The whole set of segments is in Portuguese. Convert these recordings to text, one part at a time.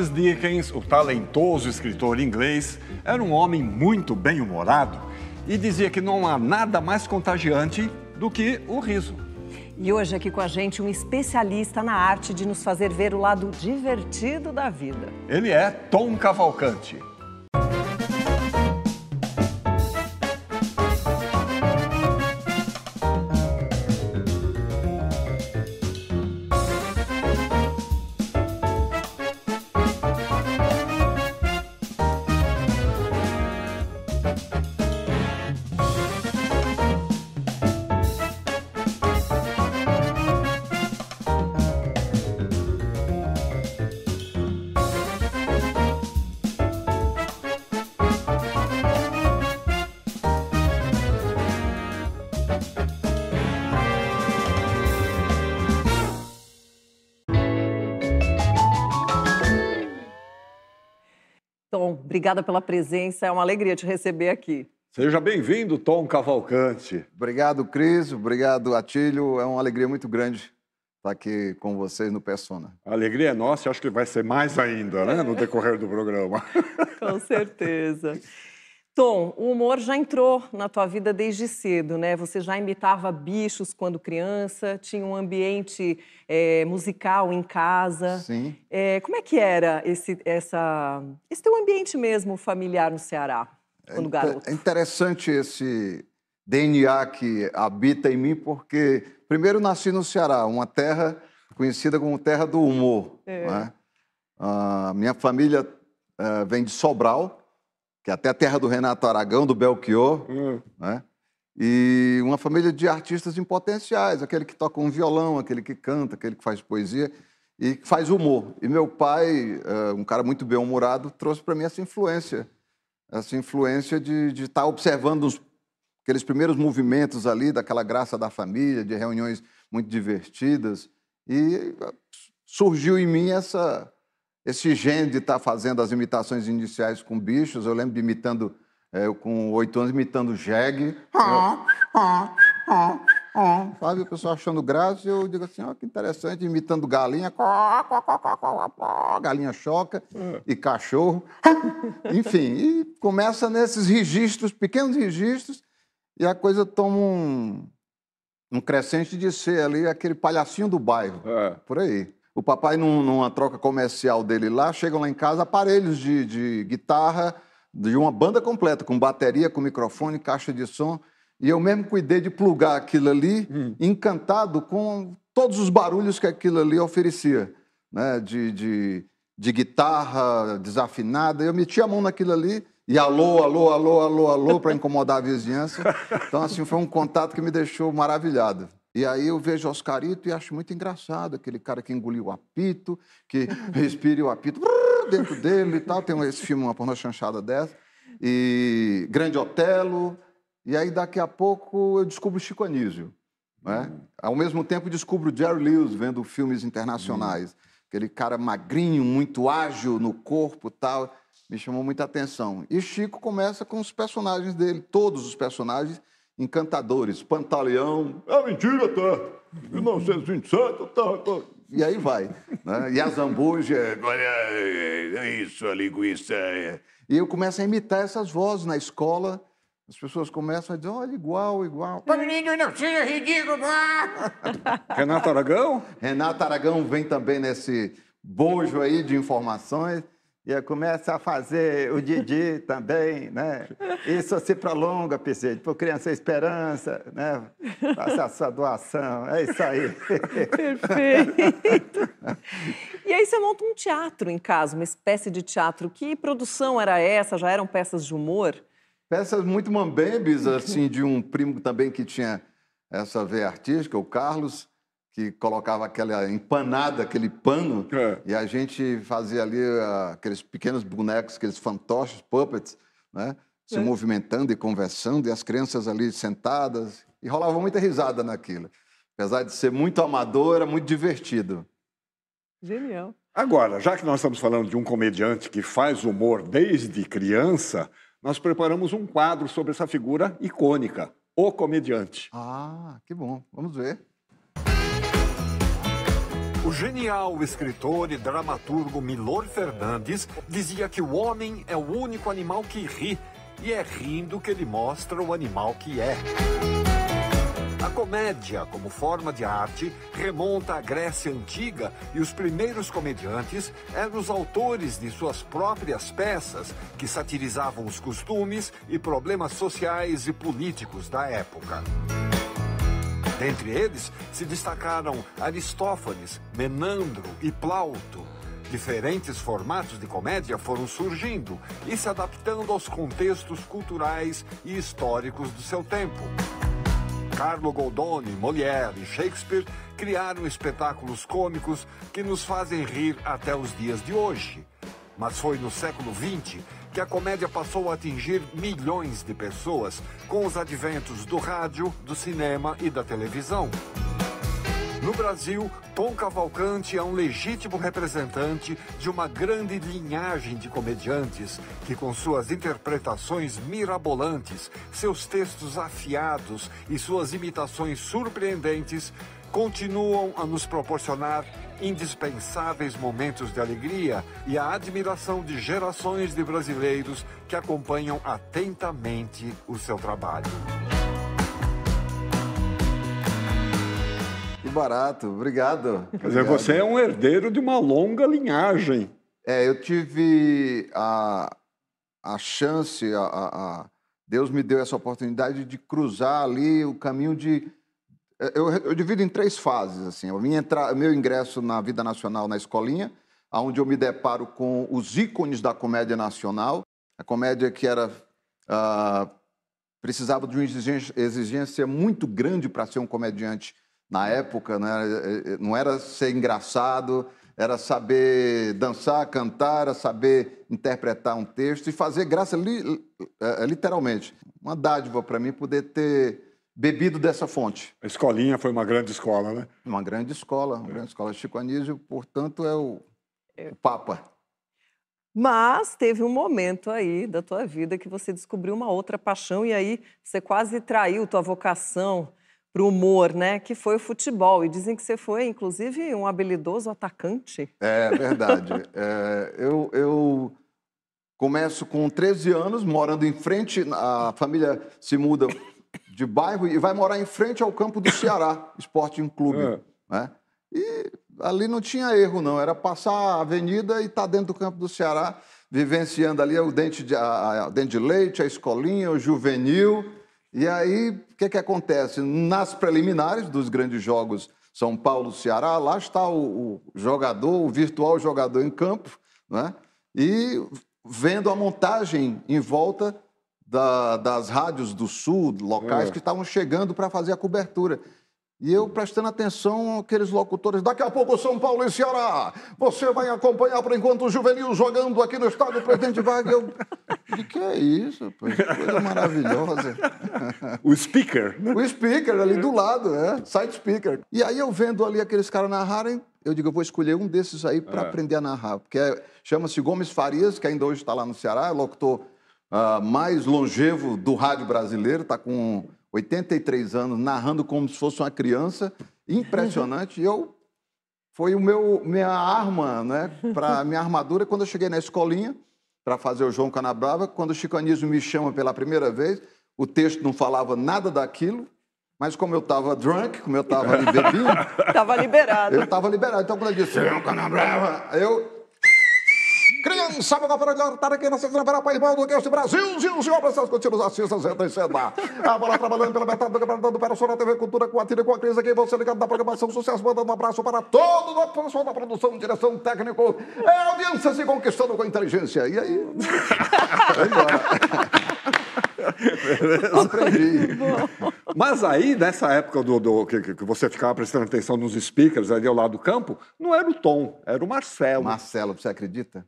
Charles Dickens, o talentoso escritor inglês, era um homem muito bem-humorado e dizia que não há nada mais contagiante do que o riso. E hoje aqui com a gente um especialista na arte de nos fazer ver o lado divertido da vida. Ele é Tom Cavalcante. Obrigada pela presença, é uma alegria te receber aqui. Seja bem-vindo, Tom Cavalcante. Obrigado, Cris. Obrigado, Atílio. É uma alegria muito grande estar aqui com vocês no Persona. A alegria é nossa e acho que vai ser mais ainda, né, no decorrer do programa. com certeza. Tom, o humor já entrou na tua vida desde cedo, né? Você já imitava bichos quando criança, tinha um ambiente é, musical em casa. Sim. É, como é que era esse, essa, esse teu ambiente mesmo familiar no Ceará, é quando é, garoto? É interessante esse DNA que habita em mim, porque primeiro nasci no Ceará, uma terra conhecida como terra do humor. É. Né? Ah, minha família eh, vem de Sobral, que é até a terra do Renato Aragão, do Belchior, hum. né? e uma família de artistas em potenciais, aquele que toca um violão, aquele que canta, aquele que faz poesia e que faz humor. E meu pai, eh, um cara muito bem-humorado, trouxe para mim essa influência, essa influência de, de estar tá observando os, aqueles primeiros movimentos ali, daquela graça da família, de reuniões muito divertidas, e eh, surgiu em mim essa esse gênio de estar tá fazendo as imitações iniciais com bichos, eu lembro de imitando, é, com oito anos, imitando jegue. Ah, ah, ah, Sabe, o pessoal achando graça, eu digo assim, ó, oh, que interessante, imitando galinha, galinha choca e cachorro. Enfim, e começa nesses registros, pequenos registros, e a coisa toma um, um crescente de ser ali aquele palhacinho do bairro, é. por aí. O papai, num, numa troca comercial dele lá, chegam lá em casa aparelhos de, de guitarra de uma banda completa, com bateria, com microfone, caixa de som. E eu mesmo cuidei de plugar aquilo ali, hum. encantado com todos os barulhos que aquilo ali oferecia, né? De, de, de, guitarra desafinada. Eu meti a mão naquilo ali e alô, alô, alô, alô, alô, para incomodar a vizinhança. Então, assim, foi um contato que me deixou maravilhado. E aí eu vejo Oscarito e acho muito engraçado aquele cara que engoliu o apito, que respira o apito dentro dele e tal. Tem esse filme, uma pornô chanchada dessa. E Grande Otelo. E aí daqui a pouco eu descubro Chico Anísio. Né? Hum. Ao mesmo tempo descubro Jerry Lewis vendo filmes internacionais. Hum. Aquele cara magrinho, muito ágil no corpo tal. Me chamou muita atenção. E Chico começa com os personagens dele, todos os personagens Encantadores, Pantaleão. É mentira, tá? 1927, tá, tá. E aí vai. Né? E a zambuja. Agora é, é isso, a linguiça. É... E eu começo a imitar essas vozes na escola. As pessoas começam a dizer, olha, igual, igual. Menino, não seja ridículo! Renato Aragão? Renato Aragão vem também nesse bojo aí de informações. E começa a fazer o Didi também, né? Isso se prolonga, Piscete, por Criança é Esperança, né? Faça a sua doação, é isso aí. Perfeito. E aí você monta um teatro em casa, uma espécie de teatro. Que produção era essa? Já eram peças de humor? Peças muito mambembes, assim, de um primo também que tinha essa veia artística, o Carlos, que colocava aquela empanada, aquele pano, é. e a gente fazia ali uh, aqueles pequenos bonecos, aqueles fantoches, puppets, né? Se é. movimentando e conversando, e as crianças ali sentadas, e rolava muita risada naquilo. Apesar de ser muito amador, era muito divertido. Genial. Agora, já que nós estamos falando de um comediante que faz humor desde criança, nós preparamos um quadro sobre essa figura icônica, o comediante. Ah, que bom. Vamos ver. O genial escritor e dramaturgo Milor Fernandes dizia que o homem é o único animal que ri, e é rindo que ele mostra o animal que é. A comédia, como forma de arte, remonta à Grécia Antiga e os primeiros comediantes eram os autores de suas próprias peças, que satirizavam os costumes e problemas sociais e políticos da época. Dentre eles se destacaram Aristófanes, Menandro e Plauto. Diferentes formatos de comédia foram surgindo e se adaptando aos contextos culturais e históricos do seu tempo. Carlo Goldoni, Molière e Shakespeare criaram espetáculos cômicos que nos fazem rir até os dias de hoje. Mas foi no século XX que a comédia passou a atingir milhões de pessoas com os adventos do rádio, do cinema e da televisão. No Brasil, Tom Cavalcante é um legítimo representante de uma grande linhagem de comediantes que, com suas interpretações mirabolantes, seus textos afiados e suas imitações surpreendentes, continuam a nos proporcionar indispensáveis momentos de alegria e a admiração de gerações de brasileiros que acompanham atentamente o seu trabalho. Que barato, obrigado. Quer dizer, é, você é um herdeiro de uma longa linhagem. É, eu tive a, a chance, a, a, a Deus me deu essa oportunidade de cruzar ali o caminho de é, eu, eu divido em três fases. Assim. O meu ingresso na vida nacional na escolinha, onde eu me deparo com os ícones da comédia nacional, a comédia que era uh, precisava de uma exigência muito grande para ser um comediante na época, né? É, é, não era ser engraçado, era saber dançar, cantar, era saber interpretar um texto e fazer graça li, literalmente. Uma dádiva para mim poder ter bebido dessa fonte. A escolinha foi uma grande escola, né? Uma grande escola, uma é. grande escola. Chico Anísio, portanto, é o, é. o Papa. Mas teve um momento aí da tua vida que você descobriu uma outra paixão e aí você quase traiu tua vocação para o humor, né? Que foi o futebol. E dizem que você foi, inclusive, um habilidoso atacante. É verdade. é, eu, eu começo com 13 anos, morando em frente, a família se muda de bairro e vai morar em frente ao campo do Ceará Sporting Clube. É. Né? E ali não tinha erro, não. Era passar a avenida e estar tá dentro do campo do Ceará, vivenciando ali o dente de, a, a, dente de leite, a escolinha, o juvenil. E aí, o que, que acontece? Nas preliminares dos grandes jogos São Paulo-Ceará, lá está o, o, jogador, o virtual jogador em campo, né? e vendo a montagem em volta da, das rádios do Sul, locais é. que estavam chegando para fazer a cobertura. E eu prestando atenção aqueles locutores. Daqui a pouco, São Paulo e Ceará. Você vai acompanhar por enquanto o Juvenil jogando aqui no estádio Presidente Vargas. Eu... De que é isso? Pô? coisa maravilhosa. O speaker. O speaker ali do lado, né? Side speaker. E aí eu vendo ali aqueles caras narrarem, eu digo, eu vou escolher um desses aí para é. aprender a narrar. Porque é, chama-se Gomes Farias, que ainda hoje está lá no Ceará, é locutor uh, mais longevo do rádio brasileiro, está com 83 anos, narrando como se fosse uma criança. Impressionante. eu foi o meu minha arma, né, para minha armadura quando eu cheguei na escolinha para fazer o João Canabrava, quando o Chico Anísio me chama pela primeira vez, o texto não falava nada daquilo, mas como eu estava drunk, como eu estava bebendo, Estava liberado. Eu estava liberado. Então, quando eu disse, João Canabrava, eu Criança, meu para estar aqui na sexta para a mal do Cast é Brasil. Gil, Gil, para aos continuos assistas, entra em cena. A bola trabalhando pela metade do campeonato do da TV Cultura com a tira com a Cris aqui. Você ligado na programação Sucesso, mandando um abraço para todo o pessoal da produção, direção, técnico. É a audiência se conquistando com inteligência. E aí? Vai embora. Aprendi. Mas aí, nessa época do, do que, que, você ficava prestando atenção nos speakers ali ao lado do campo, não era o Tom, era o Marcelo. Marcelo, você acredita?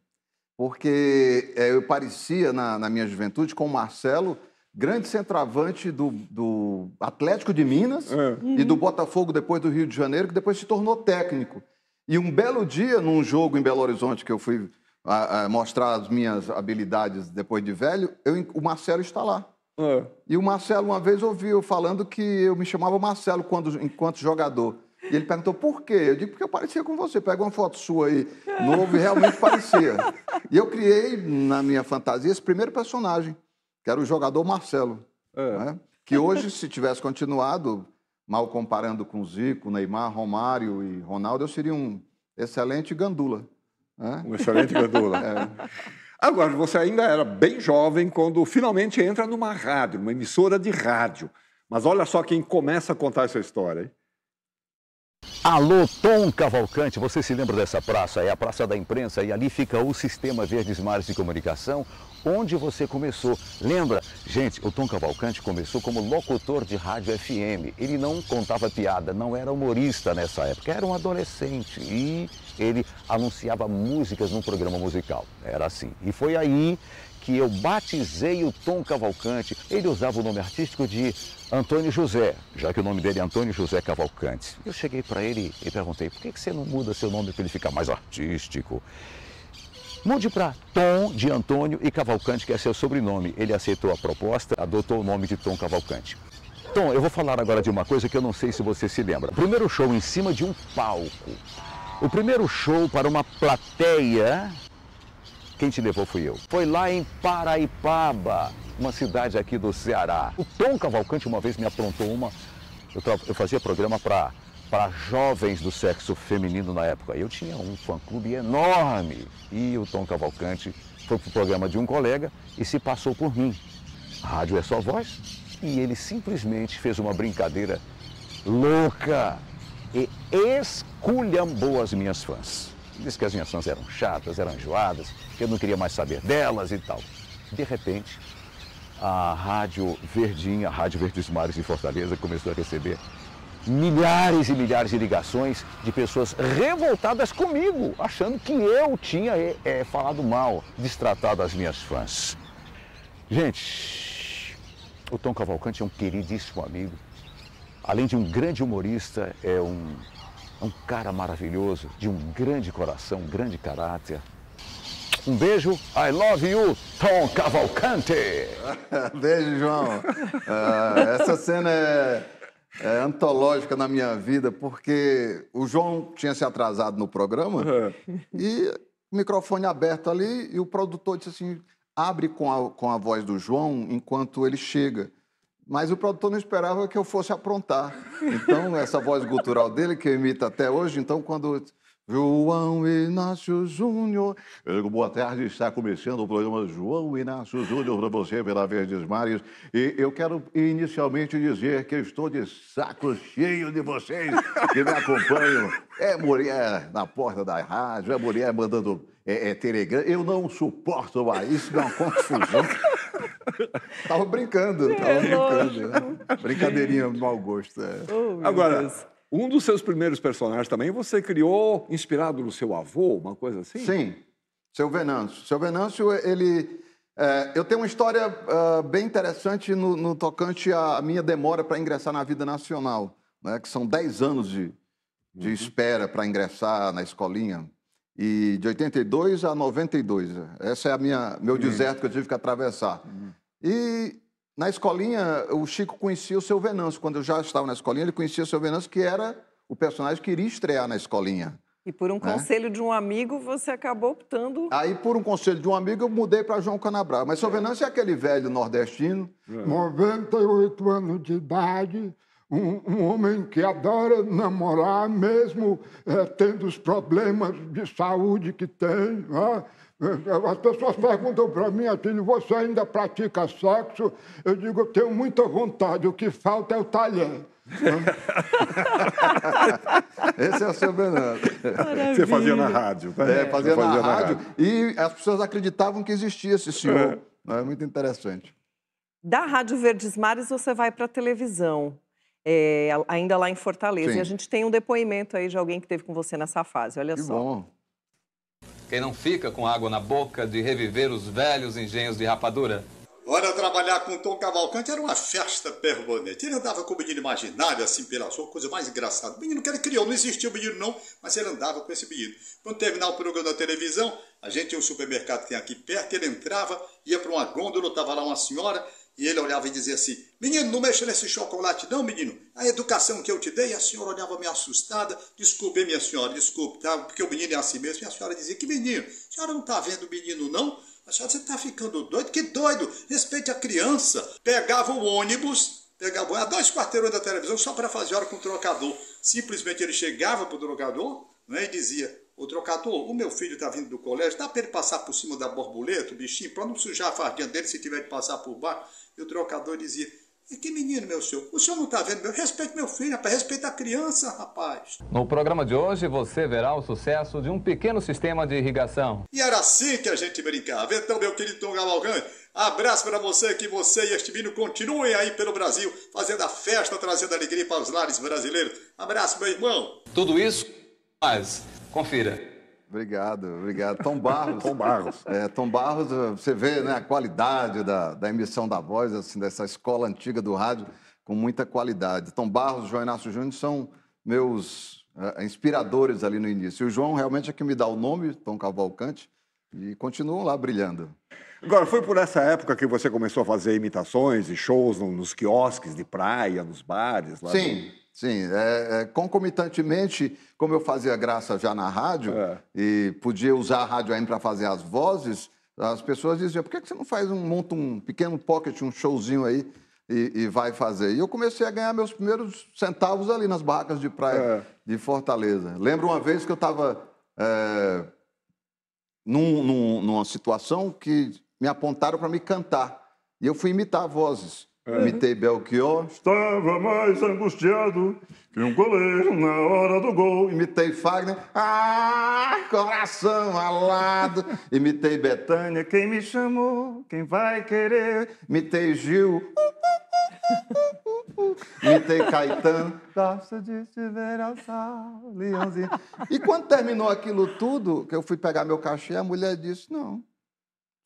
porque é, eu parecia, na, na, minha juventude, com o Marcelo, grande centroavante do, do Atlético de Minas é. uhum. e do Botafogo depois do Rio de Janeiro, que depois se tornou técnico. E um belo dia, num jogo em Belo Horizonte, que eu fui a, a mostrar as minhas habilidades depois de velho, eu, o Marcelo está lá. É. E o Marcelo uma vez ouviu falando que eu me chamava Marcelo quando, enquanto jogador. E ele perguntou por quê? Eu digo, porque eu parecia com você. Pega uma foto sua aí, novo, e realmente parecia. E eu criei, na minha fantasia, esse primeiro personagem, que era o jogador Marcelo. É. Né? Que hoje, se tivesse continuado, mal comparando com Zico, Neymar, Romário e Ronaldo, eu seria um excelente gandula. Né? Um excelente gandula. É. Agora, você ainda era bem jovem quando finalmente entra numa rádio, numa emissora de rádio. Mas olha só quem começa a contar essa história, hein? Alô, Tom Cavalcante, você se lembra dessa praça? É a Praça da Imprensa e ali fica o Sistema Verdes Mares de Comunicação, onde você começou. Lembra? Gente, o Tom Cavalcante começou como locutor de rádio FM. Ele não contava piada, não era humorista nessa época, era um adolescente e ele anunciava músicas num programa musical. Era assim. E foi aí que eu batizei o Tom Cavalcante. Ele usava o nome artístico de Antônio José, já que o nome dele é Antônio José Cavalcante. Eu cheguei para ele e perguntei, por que, que você não muda seu nome para ele ficar mais artístico? Mude para Tom de Antônio e Cavalcante, que é seu sobrenome. Ele aceitou a proposta, adotou o nome de Tom Cavalcante. Tom, eu vou falar agora de uma coisa que eu não sei se você se lembra. Primeiro show em cima de um palco. O primeiro show para uma plateia quem te levou fui eu. Foi lá em Paraipaba, uma cidade aqui do Ceará. O Tom Cavalcante uma vez me aprontou uma. Eu, eu fazia programa para para jovens do sexo feminino na época. Eu tinha um fã-clube enorme e o Tom Cavalcante foi para o programa de um colega e se passou por mim. A rádio é só voz e ele simplesmente fez uma brincadeira louca e esculhambou as minhas fãs. Disse que as minhas fãs eram chatas, eram enjoadas, que eu não queria mais saber delas e tal. De repente, a Rádio Verdinha, a Rádio Verdes Mares de Fortaleza, começou a receber milhares e milhares de ligações de pessoas revoltadas comigo, achando que eu tinha é, é, falado mal, destratado as minhas fãs. Gente, o Tom Cavalcante é um queridíssimo amigo. Além de um grande humorista, é um é um cara maravilhoso, de um grande coração, um grande caráter. Um beijo, I love you, Tom Cavalcante! beijo, João. Uh, essa cena é, é, antológica na minha vida, porque o João tinha se atrasado no programa uhum. e o microfone aberto ali e o produtor disse assim, abre com a, com a voz do João enquanto ele chega mas o produtor não esperava que eu fosse aprontar. Então, essa voz cultural dele, que eu imito até hoje, então, quando. João Inácio Júnior. Eu digo, boa tarde, está começando o programa João Inácio Júnior para você pela Verdes Mares. E eu quero inicialmente dizer que eu estou de saco cheio de vocês que me acompanham. É mulher é, na porta da rádio, é mulher mandando é, é Eu não suporto mais, isso é uma confusão. Tava brincando, é, tava brincando. Né? Brincadeirinha de mau gosto. É. Oh, Agora, Deus. um dos seus primeiros personagens também você criou inspirado no seu avô, uma coisa assim? Sim, seu Venâncio. Seu Venâncio, ele. É, eu tenho uma história uh, bem interessante no, no, tocante à minha demora para ingressar na vida nacional, né? que são 10 anos de, de uhum. espera para ingressar na escolinha e de 82 a 92. Essa é a minha meu uhum. deserto que eu tive que atravessar. Uhum. E na escolinha, o Chico conhecia o seu Venâncio. Quando eu já estava na escolinha, ele conhecia o seu Venâncio, que era o personagem que iria estrear na escolinha. E por um né? conselho de um amigo, você acabou optando. Aí, por um conselho de um amigo, eu mudei para João Canabral. Mas seu é. Venâncio é aquele velho nordestino. É. 98 anos de idade um, um, homem que adora namorar, mesmo é, tendo os problemas de saúde que tem. Né? Eh, as pessoas perguntam para mim, ah, filho, você ainda pratica sexo? Eu digo, eu tenho muita vontade, o que falta é o talher. Esse é o seu Bernardo. Você fazia na rádio, né? É, fazia, na, fazia na, rádio, rádio, E as pessoas acreditavam que existia esse senhor. É, é muito interessante. Da Rádio Verdes Mares você vai para a televisão é, ainda lá em Fortaleza. Sim. E a gente tem um depoimento aí de alguém que teve com você nessa fase, olha que só. Bom. Quem não fica com água na boca de reviver os velhos engenhos de rapadura? Olha, trabalhar com Tom Cavalcante era uma festa permanente. Ele andava com o menino imaginário, assim, pela sua coisa mais engraçada. O menino que ele criou, não existia o menino não, mas ele andava com esse menino. Quando terminar o programa da televisão, a gente tinha um supermercado que tem aqui perto, ele entrava, ia para uma gôndola, estava lá uma senhora, e ele olhava e dizia assim: Menino, não mexa nesse chocolate, não, menino. A educação que eu te dei, a senhora olhava meio assustada. Desculpe, minha senhora, desculpe, tá? porque o menino é assim mesmo. E a senhora dizia: Que menino? A senhora não está vendo o menino, não? A senhora, você está ficando doido? Que doido! Respeite a criança. Pegava o ônibus, pegava a dois quarteirões da televisão só para fazer hora com o trocador. Simplesmente ele chegava para o trocador né, e dizia: o trocador, o meu filho está vindo do colégio, dá para ele passar por cima da borboleta, o bichinho, para não sujar a fardinha dele se tiver de passar por baixo. E o trocador dizia, e é que menino, meu senhor? O senhor não está vendo? Meu? Respeite meu filho, rapaz. Respeite a criança, rapaz. No programa de hoje, você verá o sucesso de um pequeno sistema de irrigação. E era assim que a gente brincava. Então, meu querido Tom Gamalgan, abraço para você, que você e este vinho continuem aí pelo Brasil, fazendo a festa, trazendo alegria para os lares brasileiros. Abraço, meu irmão. Tudo isso, mas Confira. Obrigado, obrigado. Tom Barros. Tom Barros. É, Tom Barros, você vê né, a qualidade da, da emissão da voz, assim, dessa escola antiga do rádio, com muita qualidade. Tom Barros, João Inácio Júnior são meus é, é, inspiradores ali no início. E o João realmente é que me dá o nome, Tom Cavalcante, e continuam lá brilhando. Agora, foi por essa época que você começou a fazer imitações e shows nos quiosques de praia, nos bares? Lá Sim. Do... Sim, é, é, concomitantemente, como eu fazia graça já na rádio é. e podia usar a rádio AM para fazer as vozes, as pessoas diziam: por que, que você não faz um monta um pequeno pocket, um showzinho aí e, e, vai fazer? E eu comecei a ganhar meus primeiros centavos ali nas barracas de praia é. de Fortaleza. Lembro uma vez que eu estava é, num, num, numa situação que me apontaram para me cantar e eu fui imitar vozes. Imitei é. Belchior. Estava mais angustiado que um goleiro na hora do gol. Imitei Fagner. Ah, coração alado. Imitei Betânia. Quem me chamou? Quem vai querer? Imitei Gil. Imitei Caetano. Gosto de te ver ao sol, leãozinho. E quando terminou aquilo tudo, que eu fui pegar meu cachê, a mulher disse: Não,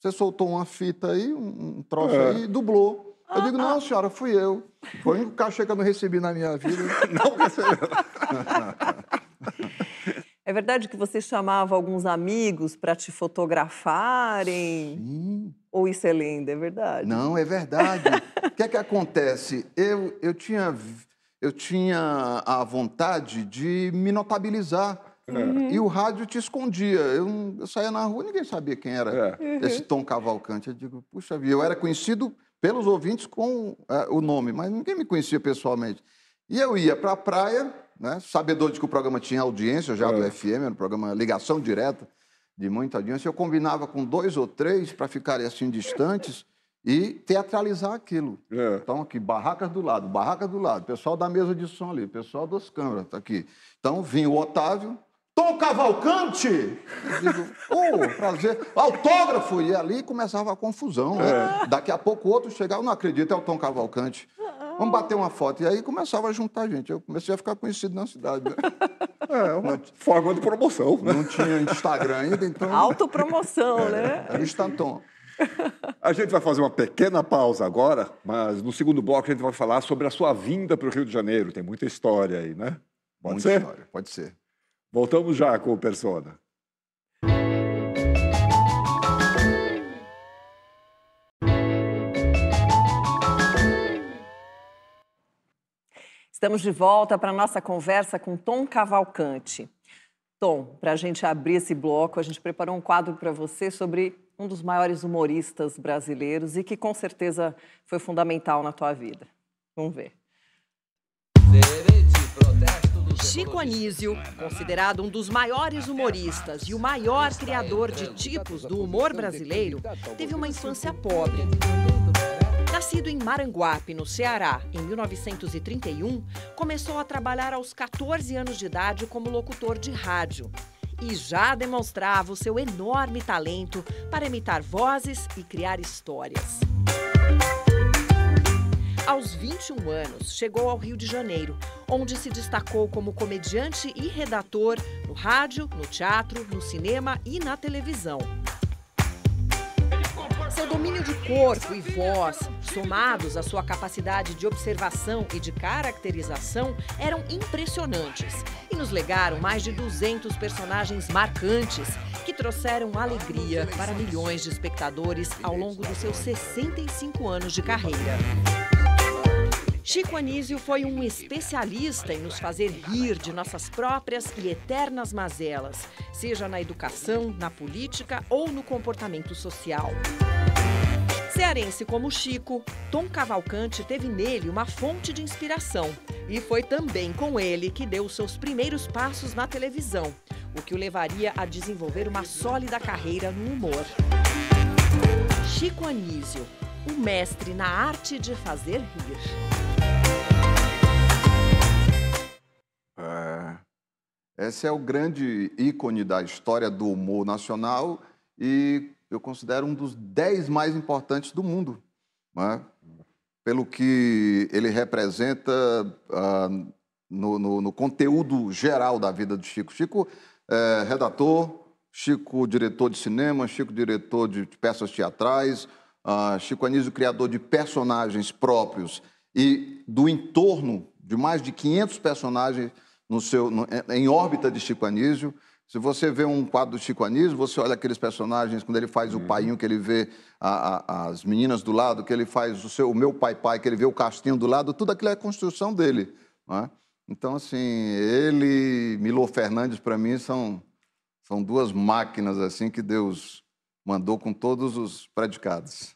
você soltou uma fita aí, um troço é. aí, e dublou. Eu digo, não, ah, ah. senhora, fui eu. Foi o único cachê que eu não recebi na minha vida. não recebeu. É verdade que você chamava alguns amigos para te fotografarem? Sim. Ou isso é lindo, é verdade? Não, é verdade. O que é que acontece? Eu, eu, tinha, eu tinha a vontade de me notabilizar. É. Uhum. E o rádio te escondia. Eu, eu saía na rua, ninguém sabia quem era é. esse Tom Cavalcante. Eu digo, puxa vida, eu era conhecido pelos ouvintes com é, o nome, mas ninguém me conhecia pessoalmente. E eu ia para a praia, né, sabedor de que o programa tinha audiência já é. do FM, era um programa ligação direta de muita audiência. Eu combinava com dois ou três para ficarem assim distantes e teatralizar aquilo. É. Então, aqui, barracas do lado, barracas do lado, pessoal da mesa de som ali, pessoal das câmeras, está aqui. Então, vinha o Otávio, Tom Cavalcante! Eu digo, oh, prazer. Autógrafo! E ali começava a confusão. Né? É. Daqui a pouco outro chegava, não acredito, é o Tom Cavalcante. Vamos bater uma foto. E aí começava a juntar gente. Eu comecei a ficar conhecido na cidade. Né? É, uma não, forma de promoção. Né? Não tinha Instagram ainda, então. Autopromoção, é, né? Era o Stanton. A gente vai fazer uma pequena pausa agora, mas no segundo bloco a gente vai falar sobre a sua vinda para o Rio de Janeiro. Tem muita história aí, né? Pode muita ser? história, pode ser. Voltamos já com o Persona. Estamos de volta para a nossa conversa com Tom Cavalcante. Tom, para a gente abrir esse bloco, a gente preparou um quadro para você sobre um dos maiores humoristas brasileiros e que com certeza foi fundamental na tua vida. Vamos ver. Direito, protege. Chico Anísio, é considerado um dos maiores humoristas e o maior criador de tipos do humor brasileiro, teve uma infância pobre. É, né? Nascido em Maranguape, no Ceará, em 1931, começou a trabalhar aos 14 anos de idade como locutor de rádio e já demonstrava o seu enorme talento para imitar vozes e criar histórias. Aos 21 anos, chegou ao Rio de Janeiro, onde se destacou como comediante e redator no rádio, no teatro, no cinema e na televisão. Seu domínio de corpo e voz, somados à sua capacidade de observação e de caracterização, eram impressionantes e nos legaram mais de 200 personagens marcantes que trouxeram alegria para milhões de espectadores ao longo dos seus 65 anos de carreira. Chico Anísio foi um especialista em nos fazer rir de nossas próprias e eternas mazelas, seja na educação, na política ou no comportamento social. Cearense como Chico, Tom Cavalcante teve nele uma fonte de inspiração. E foi também com ele que deu seus primeiros passos na televisão, o que o levaria a desenvolver uma sólida carreira no humor. Chico Anísio, o mestre na arte de fazer rir. É, esse é o grande ícone da história do humor nacional e eu considero um dos dez mais importantes do mundo, né? pelo que ele representa uh, no, no, no, conteúdo geral da vida de Chico. Chico, é, redator, Chico, diretor de cinema, Chico, diretor de peças teatrais, Uh, Chico Anísio, criador de personagens próprios e do entorno de mais de 500 personagens no seu, no, em órbita de Chico Anísio. Se você vê um quadro do Chico Anísio, você olha aqueles personagens, quando ele faz o uhum. painho, que ele vê a, a, as meninas do lado, que ele faz o, seu, o meu pai-pai, que ele vê o castinho do lado, tudo aquilo é construção dele. É? Então, assim, ele Milo Fernandes, para mim, são, são duas máquinas assim que Deus mandou com todos os predicados.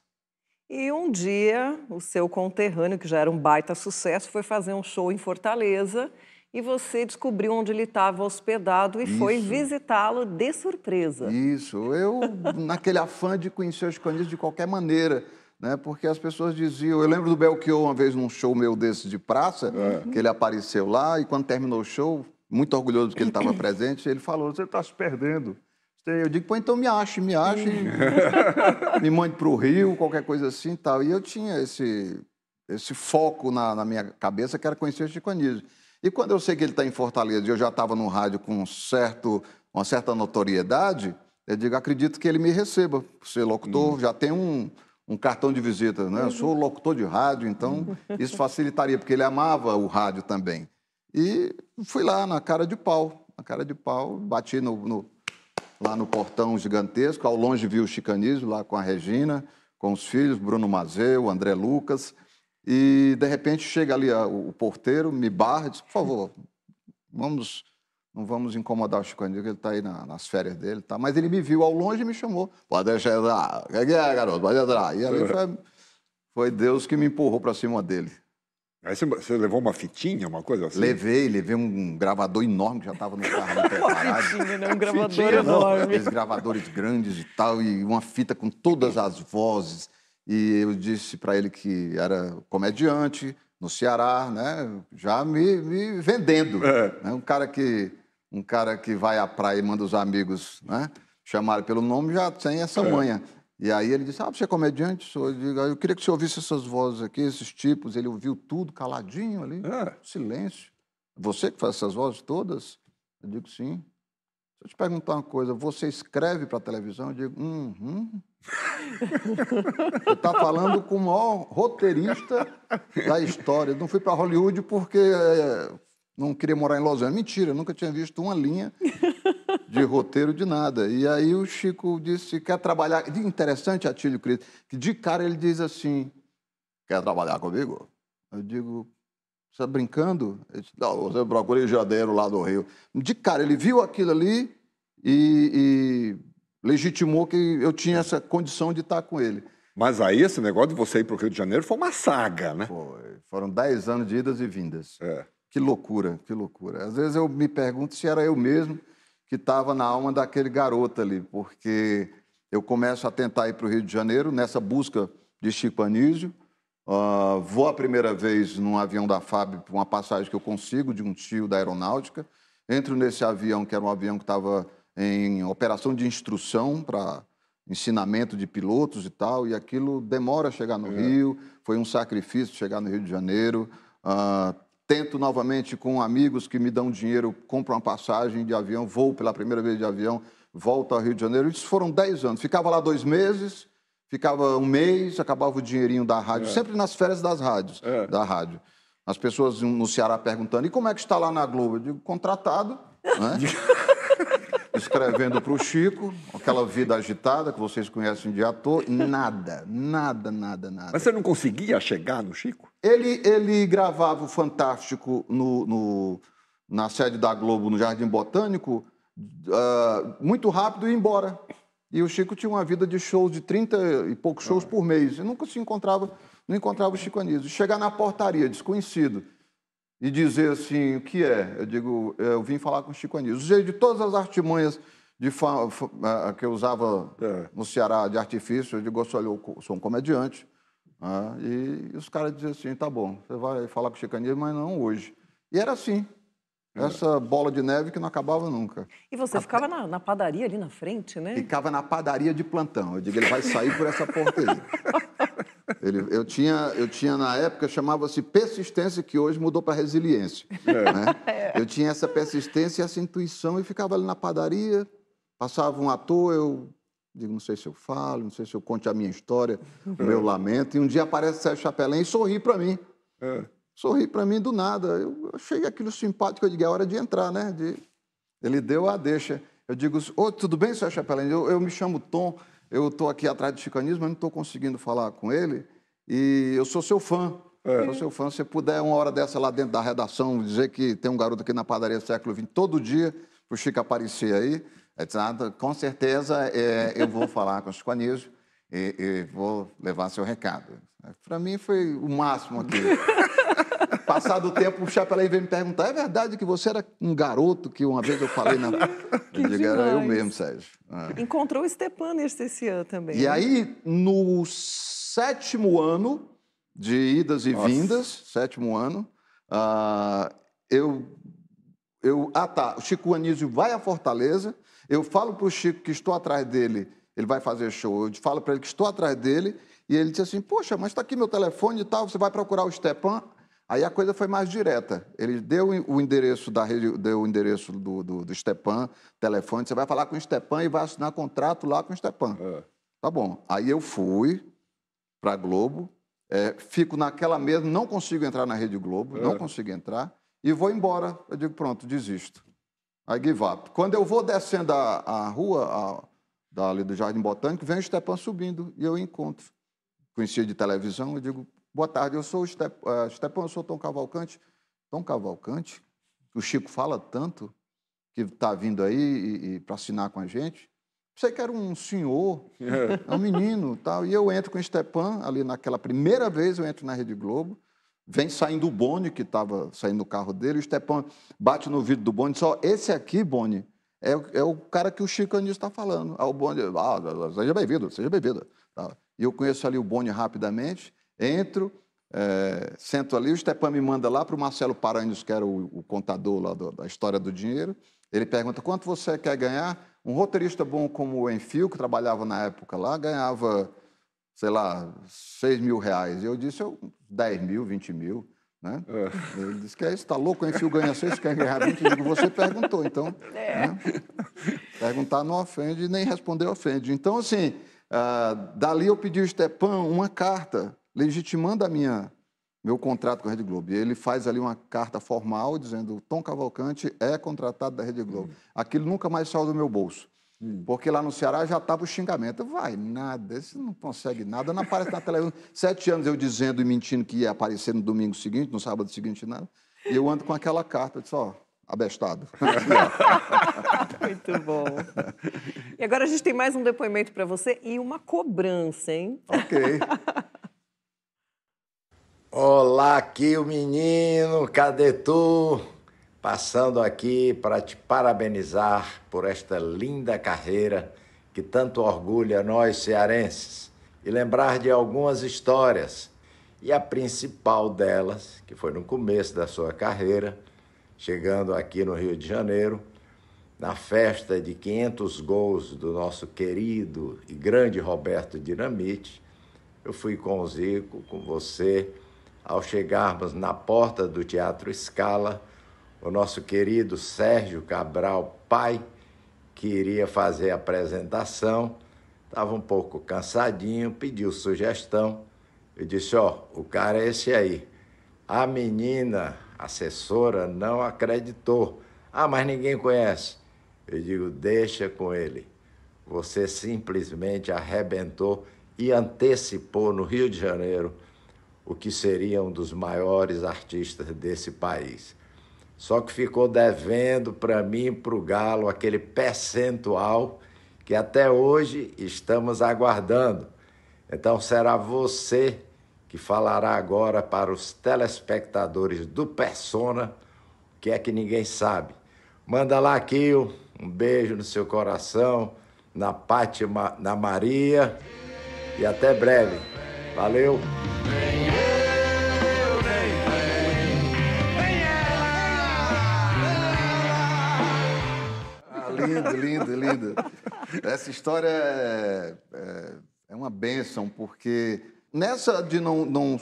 E um dia, o seu conterrâneo, que já era um baita sucesso, foi fazer um show em Fortaleza e você descobriu onde ele estava hospedado e Isso. foi visitá-lo de surpresa. Isso, eu naquele afã de conhecer os escondido de qualquer maneira, né? Porque as pessoas diziam, eu lembro do Belchior uma vez num show meu desse de praça, é. que ele apareceu lá e quando terminou o show, muito orgulhoso de que ele estava presente, ele falou: "Você está se perdendo". Eu digo, pô, então me ache, me ache, me mande para o Rio, qualquer coisa assim e tal. E eu tinha esse, esse foco na, na minha cabeça que era conhecer o Chico Anísio. E quando eu sei que ele está em Fortaleza e eu já estava no rádio com um certo, uma certa notoriedade, eu digo, acredito que ele me receba, por ser locutor, hum. já tem um, um cartão de visita, né? Eu sou locutor de rádio, então isso facilitaria, porque ele amava o rádio também. E fui lá, na cara de pau, na cara de pau, bati no, no lá no portão gigantesco. Ao longe vi o chicanismo lá com a Regina, com os filhos, Bruno Mazeu, André Lucas. E de repente chega ali o porteiro, me barra, diz: por favor, vamos, não vamos incomodar o chicanismo, que ele está aí na, nas férias dele. Tá? Mas ele me viu ao longe e me chamou: pode entrar, o que é, é garoto, pode entrar. E ali uhum. foi, foi Deus que me empurrou para cima dele. Aí você, você, levou uma fitinha, uma coisa assim? Levei, levei um gravador enorme que já estava no carro preparado. fitinha, né? Um gravador fitinha, enorme. Aqueles gravadores grandes e tal, e uma fita com todas as vozes. E eu disse para ele que era comediante no Ceará, né? Já me, me vendendo. É. Né? Um, cara que, um cara que vai à praia e manda os amigos né? chamarem pelo nome já tem essa é. manha. E aí ele disse: Ah, você é comediante? Eu, digo, ah, eu queria que você ouvisse essas vozes aqui, esses tipos. Ele ouviu tudo caladinho ali, é. silêncio. Você que faz essas vozes todas? Eu digo: Sim. Se eu te perguntar uma coisa, você escreve para televisão? Eu digo: Hum, hum. Você está falando com o maior roteirista da história. não fui para Hollywood porque é, não queria morar em Los Angeles. Mentira, nunca tinha visto uma linha de roteiro, de nada. E aí o Chico disse, quer trabalhar... Interessante, Atílio cristo que de cara ele diz assim, quer trabalhar comigo? Eu digo, você está brincando? Ele disse, não, você procura em janeiro lá do Rio. De cara, ele viu aquilo ali e, e legitimou que eu tinha essa condição de estar com ele. Mas aí esse negócio de você ir para o Rio de Janeiro foi uma saga, né? Foi. Foram 10 anos de idas e vindas. É. Que loucura, que loucura. Às vezes eu me pergunto se era eu mesmo que estava na alma daquele garoto ali, porque eu começo a tentar ir para o Rio de Janeiro nessa busca de Chico Anísio. Uh, vou a primeira vez num avião da FAB, uma passagem que eu consigo de um tio da aeronáutica. Entro nesse avião, que era um avião que estava em operação de instrução para ensinamento de pilotos e tal, e aquilo demora a chegar no é. Rio. Foi um sacrifício chegar no Rio de Janeiro. Uh, Tento novamente com amigos que me dão dinheiro, compro uma passagem de avião, vou pela primeira vez de avião, volto ao Rio de Janeiro. Isso foram 10 anos. Ficava lá dois meses, ficava um mês, acabava o dinheirinho da rádio, é. sempre nas férias das rádios, é. da rádio. As pessoas no Ceará perguntando, e como é que está lá na Globo? Eu digo, contratado, né? escrevendo para o Chico, aquela vida agitada que vocês conhecem de ator, nada, nada, nada, nada. Mas você não conseguia chegar no Chico? Ele, ele gravava o Fantástico no, no na sede da Globo, no Jardim Botânico, uh, muito rápido e ia embora. E o Chico tinha uma vida de shows, de 30 e poucos shows ah. por mês. E nunca se encontrava, não encontrava o Chico Anísio. Chegar na portaria, desconhecido e dizer assim: o que é? Eu digo: é, eu vim falar com o Chico Anísio. Usei de todas as artimanhas de ah, ah, que eu usava é. no Ceará de artifício. Eu digo: eu sou um comediante. Ah, e, os caras diziam assim: tá bom, você vai falar com o Chico Anísio, mas não hoje. E era assim. É. Essa bola de neve que não acabava nunca. E você Até... ficava na, na, padaria ali na frente, né? Ficava na padaria de plantão. Eu digo, ele vai sair por essa porta aí. Ele, eu, tinha, eu tinha, na época, chamava-se persistência, que hoje mudou para resiliência. É. Né? É. Eu tinha essa persistência, essa intuição, e ficava ali na padaria, passava um ator, eu digo, não sei se eu falo, não sei se eu conte a minha história, o é. meu lamento, e um dia aparece o Sérgio Chapelin e sorri para mim. É. Sorri para mim do nada. Eu achei aquilo simpático, eu digo, é hora de entrar, né? De... Ele deu a deixa. Eu digo, oh, tudo bem, Sérgio Chapelin? Eu, eu me chamo Tom eu estou aqui atrás do chicanismo, mas não estou conseguindo falar com ele e eu sou seu fã. É. Sou seu fã. Se puder, uma hora dessa lá dentro da redação, dizer que tem um garoto aqui na padaria século XX, todo dia, para o Chico aparecer aí, etc. É, com certeza é, eu vou falar com o Chico Anísio e, e vou levar seu recado. Para mim foi o máximo aqui. Passado o tempo, o Chapelin veio me perguntar: é verdade que você era um garoto que uma vez eu falei na. que eu digo, era eu mesmo, Sérgio. É. Encontrou o Stepan esse ano também. E né? aí, no sétimo ano de idas e Nossa. vindas, sétimo ano, uh, eu, eu. Ah, tá. O Chico Anísio vai à Fortaleza. Eu falo para o Chico que estou atrás dele, ele vai fazer show. Eu falo para ele que estou atrás dele. E ele disse assim: Poxa, mas está aqui meu telefone e tal, você vai procurar o Stepan? Aí a coisa foi mais direta. Ele deu o endereço da deu o endereço do, do, do Stepan, telefone. Você vai falar com o Stepan e vai assinar contrato lá com o Stepan. É. Tá bom. Aí eu fui para Globo, é, fico naquela mesa, não consigo entrar na Rede Globo, é. não consigo entrar, e vou embora. Eu digo, pronto, desisto. Aí give up. Quando eu vou descendo a, a rua a, da, ali do Jardim Botânico, vem o Stepan subindo e eu encontro. Conhecia de televisão, eu digo, Boa tarde, eu sou o eh, Step, uh, eu sou Tom Cavalcante. Tom Cavalcante, o Chico fala tanto, que está vindo aí e, e para assinar com a gente. Você que era um senhor, é um menino tal. E eu entro com o Stepan, ali naquela primeira vez eu entro na Rede Globo, vem saindo o Boni, que estava saindo do carro dele, o Stepan bate no vidro do Boni e diz, esse aqui, Boni, é, é, o cara que o Chico Anísio está falando. Aí o Boni, ah, seja bem-vindo, seja bem-vindo. E eu conheço ali o Boni rapidamente, entro, é, sento ali, o Stepan me manda lá para o Marcelo Paranhos, que era o, o contador lá do, da história do dinheiro. Ele pergunta quanto você quer ganhar. Um roteirista bom como o Enfio, que trabalhava na época lá, ganhava, sei lá, 6 mil reais. E eu disse, eu, 10 mil, 20 mil. Né? É. Ele disse que é isso, está louco, o Enfio ganha 6, quer ganhar 20. mil você perguntou, então. É. Né? Perguntar não ofende, nem responder ofende. Então, assim, uh, dali eu pedi ao Stepan uma carta legitimando a minha meu contrato com a Rede Globo. E ele faz ali uma carta formal dizendo Tom Cavalcante é contratado da Rede Globo. Hum. Aquilo nunca mais saiu do meu bolso. Hum. Porque lá no Ceará já estava o xingamento. Vai, nada, você não consegue nada, não aparece na televisão. Sete anos eu dizendo e mentindo que ia aparecer no domingo seguinte, no sábado seguinte, nada. E eu ando com aquela carta, eu disse, ó, abestado. Muito bom. E agora a gente tem mais um depoimento para você e uma cobrança, hein? Ok. Olá, aqui o menino, cadê tu? Passando aqui para te parabenizar por esta linda carreira que tanto orgulha nós cearenses e lembrar de algumas histórias. E a principal delas, que foi no começo da sua carreira, chegando aqui no Rio de Janeiro, na festa de 500 gols do nosso querido e grande Roberto Dinamite, eu fui com o Zico, com você ao chegarmos na porta do Teatro Scala, o nosso querido Sérgio Cabral Pai, que iria fazer a apresentação, estava um pouco cansadinho, pediu sugestão. Eu disse: Ó, oh, o cara é esse aí. A menina assessora não acreditou. Ah, mas ninguém conhece. Eu digo: deixa com ele. Você simplesmente arrebentou e antecipou no Rio de Janeiro o que seria um dos maiores artistas desse país. Só que ficou devendo para mim e para o Galo aquele percentual que até hoje estamos aguardando. Então será você que falará agora para os telespectadores do Persona, que é que ninguém sabe. Manda lá, Kio, um beijo no seu coração, na Pátima, na Maria e até breve. Valeu! lindo, lindo, lindo. Essa história é, é, é uma benção, porque nessa de não, não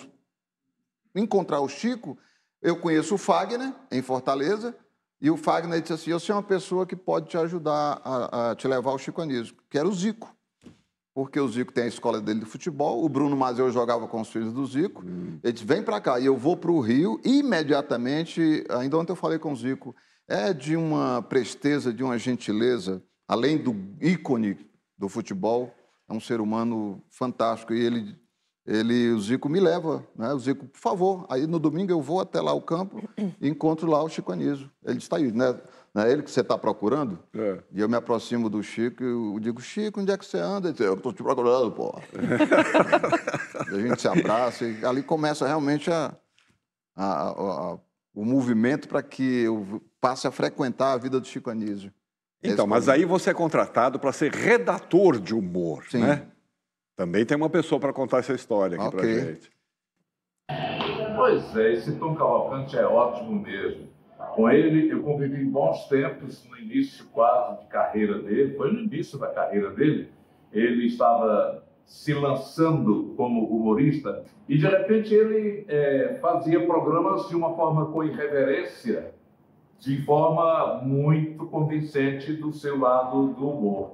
encontrar o Chico, eu conheço o Fagner, em Fortaleza, e o Fagner disse assim: Eu sei é uma pessoa que pode te ajudar a, a te levar ao Chico Anísio, que era o Zico. Porque o Zico tem a escola dele de futebol, o Bruno Mazeu jogava com os filhos do Zico. Hum. Ele disse: Vem para cá. E eu vou para o Rio, e imediatamente, ainda ontem eu falei com o Zico, é de uma presteza, de uma gentileza, além do ícone do futebol, é um ser humano fantástico. E ele, ele o Zico me leva, né? O Zico, por favor, aí no domingo eu vou até lá ao campo e encontro lá o Chico Anísio. Ele está aí, né? Não é ele que você está procurando? É. E eu me aproximo do Chico e digo, Chico, onde é que você anda? Ele diz, eu estou te procurando, pô. a gente se abraça e ali começa realmente a, a, a, o movimento para que eu passe a frequentar a vida do Chico Anísio. É então, mas aí você é contratado para ser redator de humor, Sim. né? Também tem uma pessoa para contar essa história aqui okay. para gente. Pois é, esse Tom Cavalcante é ótimo mesmo. Com ele, eu convivi bons tempos no início quase de carreira dele, foi no início da carreira dele. Ele estava se lançando como humorista e, de repente, ele é, fazia programas de uma forma com irreverência de forma muito convincente do seu lado do humor.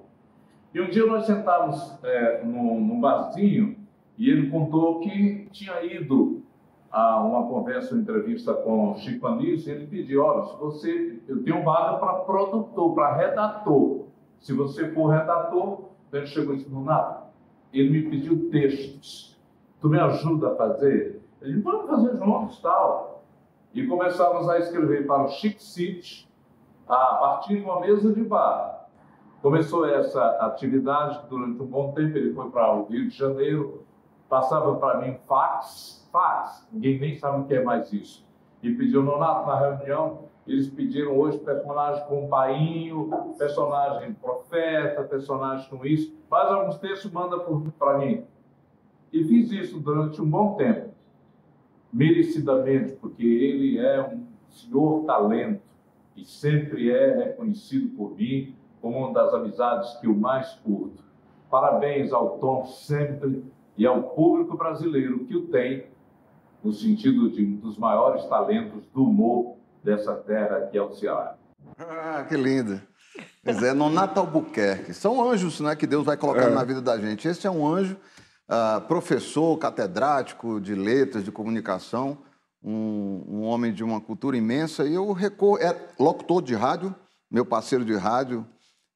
E um dia nós sentávamos é, num, num barzinho e ele contou que tinha ido a uma conversa, uma entrevista com o Chico Anísio, ele pediu, olha, se você, eu tenho vaga para produtor, para redator. Se você for redator, ele chegou e disse, nada. ele me pediu textos, tu me ajuda a fazer? Ele disse, vamos fazer juntos, tal e começávamos a escrever para o Chic City a partir de uma mesa de bar. Começou essa atividade durante um bom tempo, ele foi para o Rio de Janeiro, passava para mim fax, fax, ninguém nem sabe o que é mais isso. E pediu, Nonato, na reunião, eles pediram hoje personagem com painho, personagem profeta, personagem com isso. Faz alguns textos, manda para mim. E fiz isso durante um bom tempo merecidamente, porque ele é um senhor talento e sempre é reconhecido por mim como uma das amizades que eu mais curto. Parabéns ao Tom sempre e ao público brasileiro que o tem, no sentido de um dos maiores talentos do humor dessa terra que é o Ceará. Ah, que lindo! Pois é, Nonato Albuquerque. São anjos né, que Deus vai colocar é. na vida da gente. Esse é um anjo ah, professor, catedrático de letras, de comunicação, um, um, homem de uma cultura imensa. E eu recorro, é locutor de rádio, meu parceiro de rádio,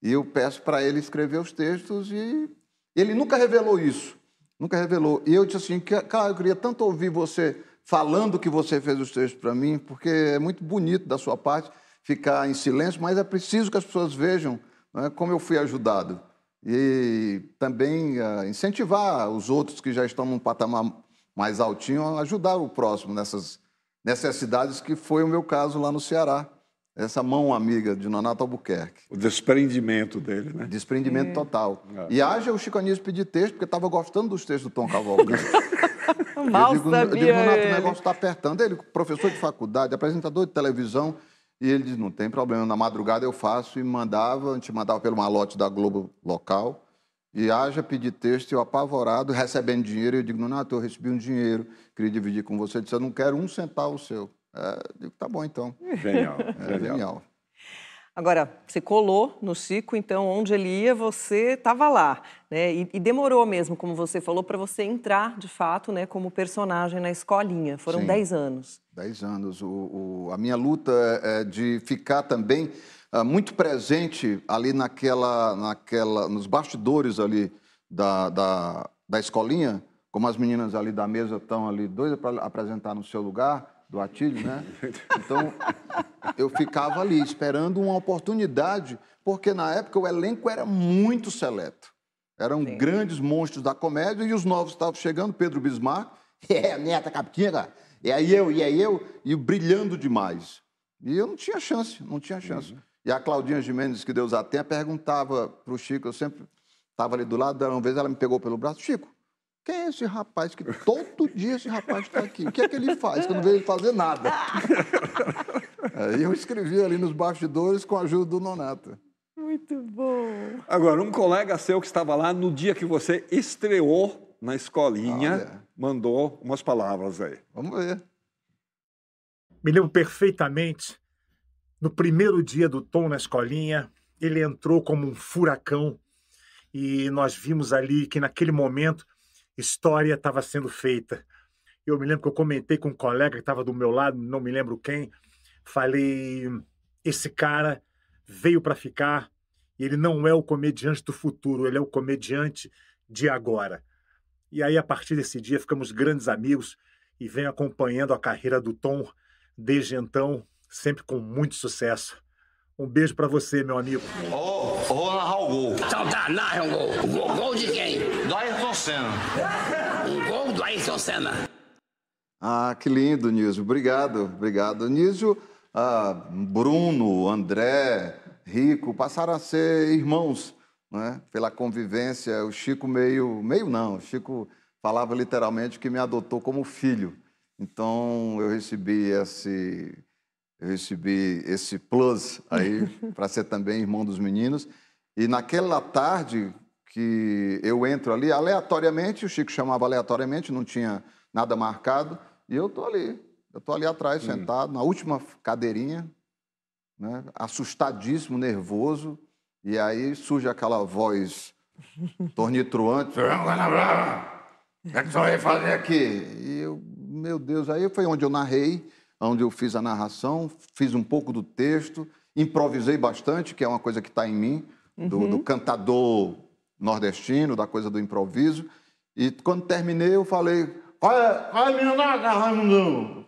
e eu peço para ele escrever os textos e ele nunca revelou isso, nunca revelou. E eu disse assim, cara, eu queria tanto ouvir você falando que você fez os textos para mim, porque é muito bonito da sua parte ficar em silêncio, mas é preciso que as pessoas vejam é, como eu fui ajudado e também ah, incentivar os outros que já estão num patamar mais altinho a ajudar o próximo nessas necessidades que foi o meu caso lá no Ceará. Essa mão amiga de Nonato Albuquerque. O desprendimento dele, né? Desprendimento é. total. É. E haja o chicanismo pedir texto, porque estava gostando dos textos do Tom Cavalcante. Mal eu digo, sabia eu digo, Nonato, o negócio está apertando. Ele, professor de faculdade, apresentador de televisão, e ele diz, não tem problema, na madrugada eu faço e mandava, a gente mandava pelo malote da Globo local. E haja pedir texto, eu apavorado, recebendo dinheiro, eu digo, Nonato, eu recebi um dinheiro, queria dividir com você. Ele disse, eu não quero um centavo seu. É, eu digo, tá bom então. Genial. É, genial. genial. Agora, você colou no Chico, então onde ele ia, você estava lá. Né? E, e, demorou mesmo, como você falou, para você entrar de fato né, como personagem na escolinha. Foram 10 anos. 10 anos. O, o, a minha luta é, é de ficar também é, muito presente ali naquela, naquela, nos bastidores ali da, da, da escolinha, como as meninas ali da mesa estão ali dois para apresentar no seu lugar do Atílio, né? Então, eu ficava ali esperando uma oportunidade, porque na época o elenco era muito seleto. Eram Sim. grandes monstros da comédia e os novos estavam chegando, Pedro Bismarck, é, Neta Capquinha, é eu, e é eu, e brilhando demais. E eu não tinha chance, não tinha chance. Uhum. E a Claudinha Jiménez, que Deus a tenha, perguntava para o Chico, eu sempre estava ali do lado, uma vez ela me pegou pelo braço, Chico, quem é esse rapaz que todo dia esse rapaz está aqui? O que é que ele faz? Que eu não vejo ele fazer nada. Aí é, eu escrevi ali nos bastidores com a ajuda do Nonato. Muito bom. Agora, um colega seu que estava lá no dia que você estreou na escolinha, ah, é. mandou umas palavras aí. Vamos ver. Me lembro perfeitamente, no primeiro dia do Tom na escolinha, ele entrou como um furacão e nós vimos ali que naquele momento história estava sendo feita. Eu me lembro que eu comentei com um colega que estava do meu lado, não me lembro quem, falei: esse cara veio para ficar e ele não é o comediante do futuro, ele é o comediante de agora. E aí, a partir desse dia, ficamos grandes amigos e venho acompanhando a carreira do Tom desde então, sempre com muito sucesso. Um beijo para você, meu amigo. Oh, oh, Gol. oh. narra um gol. Gol de quem? Ayrton Senna. Um gol do Ayrton Senna. Ah, que lindo, Nísio. Obrigado, obrigado. Nísio, ah, Bruno, André, Rico passaram a ser irmãos, né? Pela convivência, o Chico meio, meio não, o Chico falava literalmente que me adotou como filho. Então eu recebi esse, eu recebi esse plus aí para ser também irmão dos meninos. E naquela tarde, que eu entro ali aleatoriamente, o Chico chamava aleatoriamente, não tinha nada marcado, e eu estou ali. Eu estou ali atrás, hum. sentado, na última cadeirinha, né, assustadíssimo, nervoso, e aí surge aquela voz tornitruante. O que é que você vai fazer aqui? E eu, meu Deus, aí foi onde eu narrei, onde eu fiz a narração, fiz um pouco do texto, improvisei bastante, que é uma coisa que está em mim, do, uhum. do cantador nordestino, da coisa do improviso. E quando terminei, eu falei: Olha, é, é olha menino da Raimundão!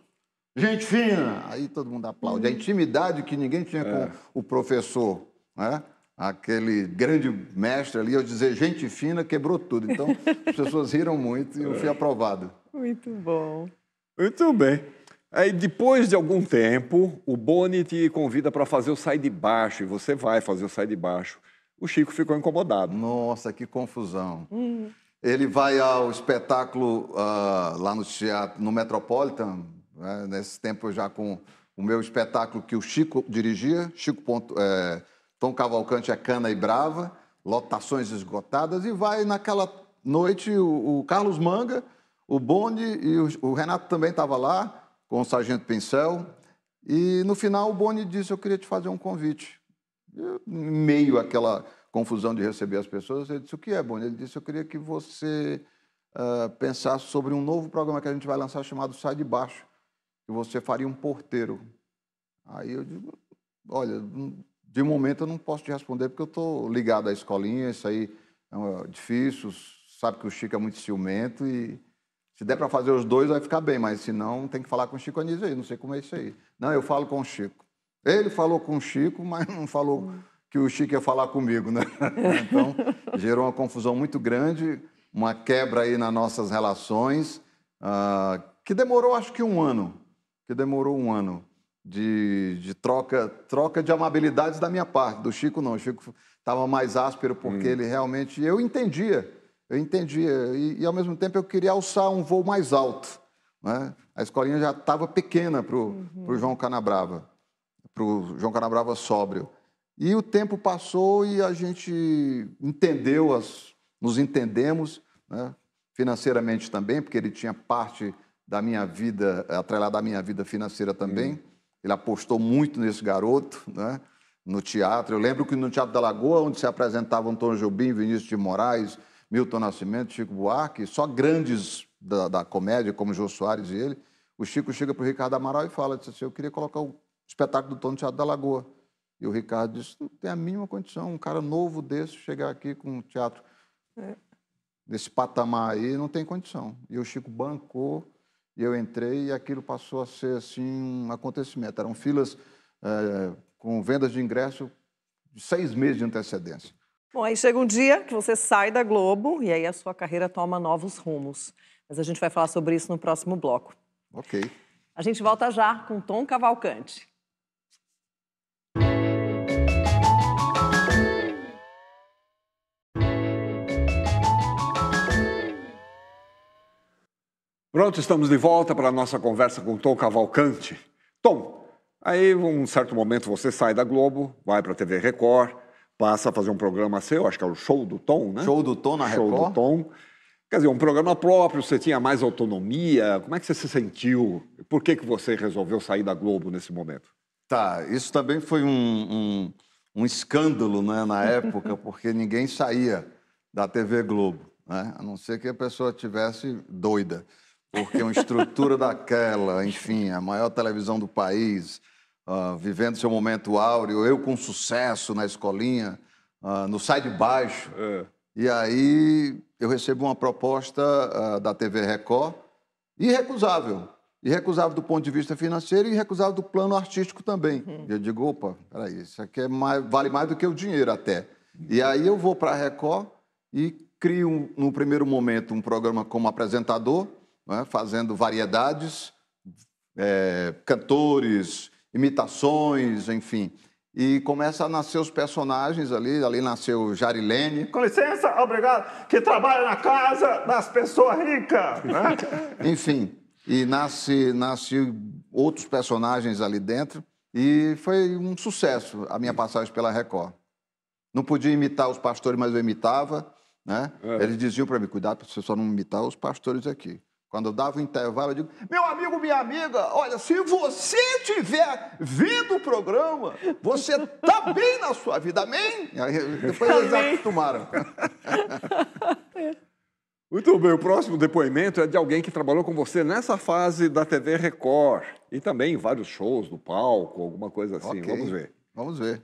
Gente fina! Aí todo mundo aplaude. A intimidade que ninguém tinha com é. o professor, né? aquele grande mestre ali, eu dizer gente fina, quebrou tudo. Então, as pessoas riram muito e eu fui é. aprovado. Muito bom. Muito bem. Aí, depois de algum tempo, o Boni te convida para fazer o Sai de Baixo, e você vai fazer o Sai de Baixo. O Chico ficou incomodado. Nossa, que confusão. Uhum. Ele vai ao espetáculo uh, lá no teatro, no Metropolitan, né? nesse tempo já com o meu espetáculo que o Chico dirigia, Chico Ponto, é, Tom Cavalcante é Cana e Brava, lotações esgotadas, e vai naquela noite o, o Carlos Manga, o Bonde e o, o Renato também estava lá, com o Sargento Pincel, e no final o Bonde disse, eu queria te fazer um convite meio aquela confusão de receber as pessoas, eu disse: O que é, Boni? Ele disse: Eu queria que você uh, pensasse sobre um novo programa que a gente vai lançar chamado Sai de Baixo, que você faria um porteiro. Aí eu digo: Olha, hum, de momento eu não posso te responder porque eu estou ligado à escolinha, isso aí é, é difícil, sabe que o Chico é muito ciumento e. Se der para fazer os dois, vai ficar bem, mas se não, tem que falar com o Chico Anísio aí, não sei como é isso aí. Não, eu falo com o Chico. Ele falou com o Chico, mas não falou que o Chico ia falar comigo, né? Então, gerou uma confusão muito grande, uma quebra aí nas nossas relações, uh, que demorou acho que um ano, que demorou um ano de, de troca, troca de amabilidades da minha parte, do Chico não, o Chico estava mais áspero porque hum. ele realmente, eu entendia, eu entendia, e, e ao mesmo tempo eu queria alçar um voo mais alto, né? A escolinha já estava pequena para o uhum. João Canabrava para o João Canabrava sóbrio. E o tempo passou e a gente entendeu, as, nos entendemos, né? financeiramente também, porque ele tinha parte da minha vida, atrelada à minha vida financeira também. Uhum. Ele apostou muito nesse garoto, né? no teatro. Eu lembro que no Teatro da Lagoa, onde se apresentavam Tom Jobim, Vinícius de Moraes, Milton Nascimento, Chico Buarque, só grandes da, da comédia, como Jô Soares e ele, o Chico chega para o Ricardo Amaral e fala, disse assim, eu queria colocar o espetáculo do Tom Teatro da Lagoa. E o Ricardo disse: não tem a mínima condição, um cara novo desse chegar aqui com um teatro é. desse patamar aí, não tem condição. E o Chico bancou, e eu entrei, e aquilo passou a ser assim um acontecimento. Eram filas é, com vendas de ingresso de seis meses de antecedência. Bom, aí chega um dia que você sai da Globo e aí a sua carreira toma novos rumos. Mas a gente vai falar sobre isso no próximo bloco. Ok. A gente volta já com Tom Cavalcante. Pronto, estamos de volta para a nossa conversa com Tom Cavalcante. Tom, aí um certo momento você sai da Globo, vai para a TV Record, passa a fazer um programa seu, acho que é o Show do Tom, né? Show do Tom na Show Record. Show do Tom. Quer dizer, um programa próprio, você tinha mais autonomia. Como é que você se sentiu? Por que, que você resolveu sair da Globo nesse momento? Tá, isso também foi um, um, um escândalo né, na época, porque ninguém saía da TV Globo, né? a não ser que a pessoa tivesse doida porque uma estrutura daquela, enfim, a maior televisão do país, uh, vivendo seu momento áureo, eu com sucesso na escolinha, uh, no Sai de Baixo. É. E aí eu recebo uma proposta uh, da TV Record, irrecusável. Irrecusável do ponto de vista financeiro e irrecusável do plano artístico também. Uhum. Eu digo, opa, peraí, isso aqui é mais, vale mais do que o dinheiro até. E aí eu vou para a Record e crio, um, no primeiro momento, um programa como apresentador, né? fazendo variedades, é, cantores, imitações, enfim. E começa a nascer os personagens ali. Ali nasceu Jarilene. Com licença, obrigado, que trabalha na casa das pessoas ricas. Né? enfim, e nasce, nasce outros personagens ali dentro. E foi um sucesso a minha passagem pela Record. Não podia imitar os pastores, mas eu imitava. Né? É. Eles diziam para mim: cuidado para você só não imitar os pastores aqui. Quando dava um intervalo, eu digo: Meu amigo, minha amiga, olha, se você tiver vindo o programa, você está bem na sua vida, amém? Aí, depois eles amém. acostumaram. É. Muito bem, o próximo depoimento é de alguém que trabalhou com você nessa fase da TV Record e também em vários shows no palco, alguma coisa assim. Okay. Vamos ver. Vamos ver.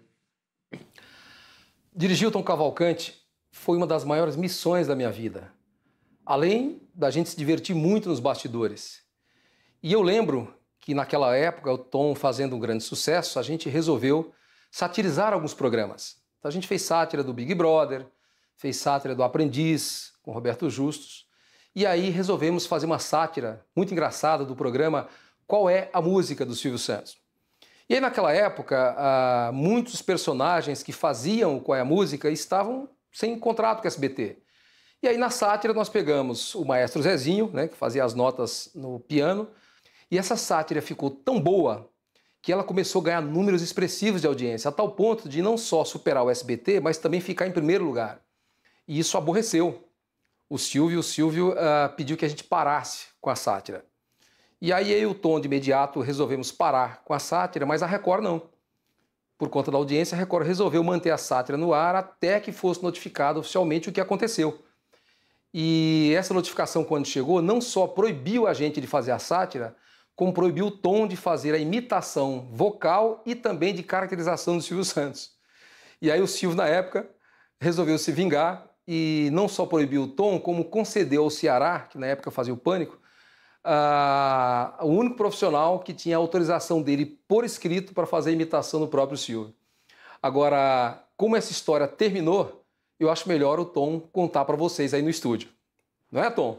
Dirigir o Tom Cavalcante foi uma das maiores missões da minha vida. Além da gente se divertir muito nos bastidores. E eu lembro que naquela época, o Tom fazendo um grande sucesso, a gente resolveu satirizar alguns programas. Então a gente fez sátira do Big Brother, fez sátira do Aprendiz, com Roberto Justus. E aí resolvemos fazer uma sátira muito engraçada do programa Qual é a Música do Silvio Santos. E aí, naquela época, ah, muitos personagens que faziam Qual é a Música estavam sem contrato com a SBT. E aí, na sátira, nós pegamos o maestro Zezinho, né, que fazia as notas no piano, e essa sátira ficou tão boa que ela começou a ganhar números expressivos de audiência, a tal ponto de não só superar o SBT, mas também ficar em primeiro lugar. E isso aborreceu o Silvio. O Silvio uh, pediu que a gente parasse com a sátira. E aí eu e o Tom, de imediato, resolvemos parar com a sátira, mas a Record não. Por conta da audiência, a Record resolveu manter a sátira no ar até que fosse notificado oficialmente o que aconteceu. E essa notificação, quando chegou, não só proibiu a gente de fazer a sátira, como proibiu o Tom de fazer a imitação vocal e também de caracterização do Silvio Santos. E aí o Silvio, na época, resolveu se vingar e não só proibiu o Tom, como concedeu ao Ceará, que na época fazia o Pânico, a... o único profissional que tinha autorização dele por escrito para fazer a imitação do próprio Silvio. Agora, como essa história terminou, eu acho melhor o Tom contar para vocês aí no estúdio. Não é, Tom?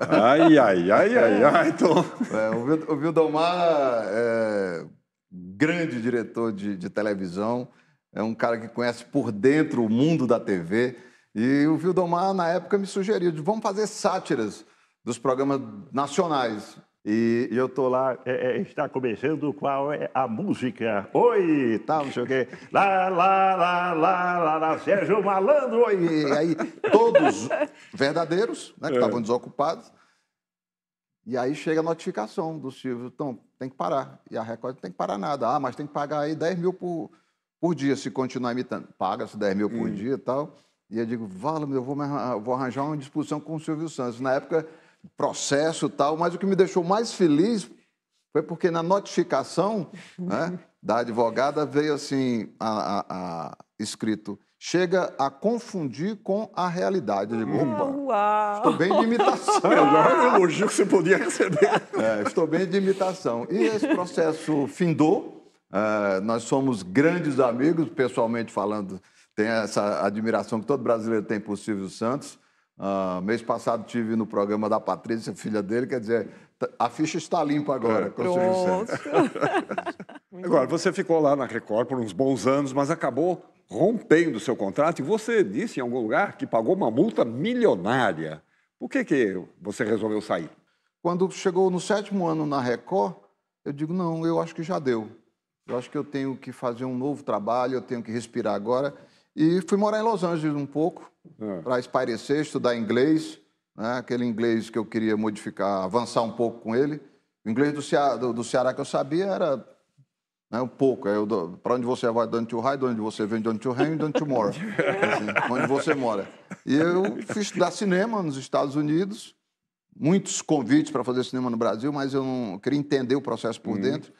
Ai, ai, ai, ai, é. ai, Tom. É, o Vildomar é grande diretor de, de, televisão, é um cara que conhece por dentro o mundo da TV. E o Vildomar, na época, me sugeriu: de, vamos fazer sátiras dos programas nacionais. E eu estou lá, é, é, está começando qual é a música. Oi, tal, não sei o quê. Lá, lá, lá, lá, lá, lá Sérgio Malandro, oi. E aí, todos verdadeiros, né, que é. estavam desocupados. E aí chega a notificação do Silvio, então, tem que parar. E a Record tem que parar nada. Ah, mas tem que pagar aí 10 mil por, por dia se continuar imitando. Paga-se 10 mil por hum. dia e tal. E eu digo, vale, eu vou, vou arranjar uma disposição com o Silvio Santos. Na época processo tal, mas o que me deixou mais feliz foi porque na notificação né, da advogada veio assim a, a, a, escrito chega a confundir com a realidade. Eu digo, ah, uau. estou bem de imitação. É melhor elogio que você podia receber. É, estou bem de imitação. E esse processo findou. É, nós somos grandes amigos, pessoalmente falando, tem essa admiração que todo brasileiro tem por Silvio Santos. Uh, mês passado tive no programa da Patrícia, filha dele, quer dizer, a ficha está limpa agora, com Agora, você ficou lá na Record por uns bons anos, mas acabou rompendo seu contrato e você disse em algum lugar que pagou uma multa milionária. Por que, que você resolveu sair? Quando chegou no sétimo ano na Record, eu digo, não, eu acho que já deu. Eu acho que eu tenho que fazer um novo trabalho, eu tenho que respirar agora. E fui morar em Los Angeles um pouco, é. para espairecer, estudar inglês, né? aquele inglês que eu queria modificar, avançar um pouco com ele. O inglês do Ceará, do, do Ceará que eu sabia era né, um pouco. É para onde você vai, don't you hide, onde você vem, don't you hang, don't you more. Assim, onde você mora. E eu fiz estudar cinema nos Estados Unidos, muitos convites para fazer cinema no Brasil, mas eu não eu queria entender o processo por hum. dentro.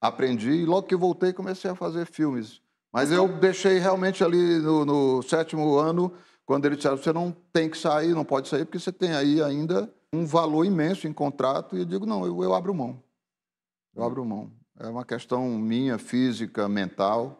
Aprendi e logo que voltei comecei a fazer filmes. Mas eu é deixei realmente ali no, no sétimo ano, quando eles disseram, você não tem que sair, não pode sair, porque você tem aí ainda um valor imenso em contrato, e eu digo, não, eu, eu abro mão. Eu abro mão. É uma questão minha, física, mental,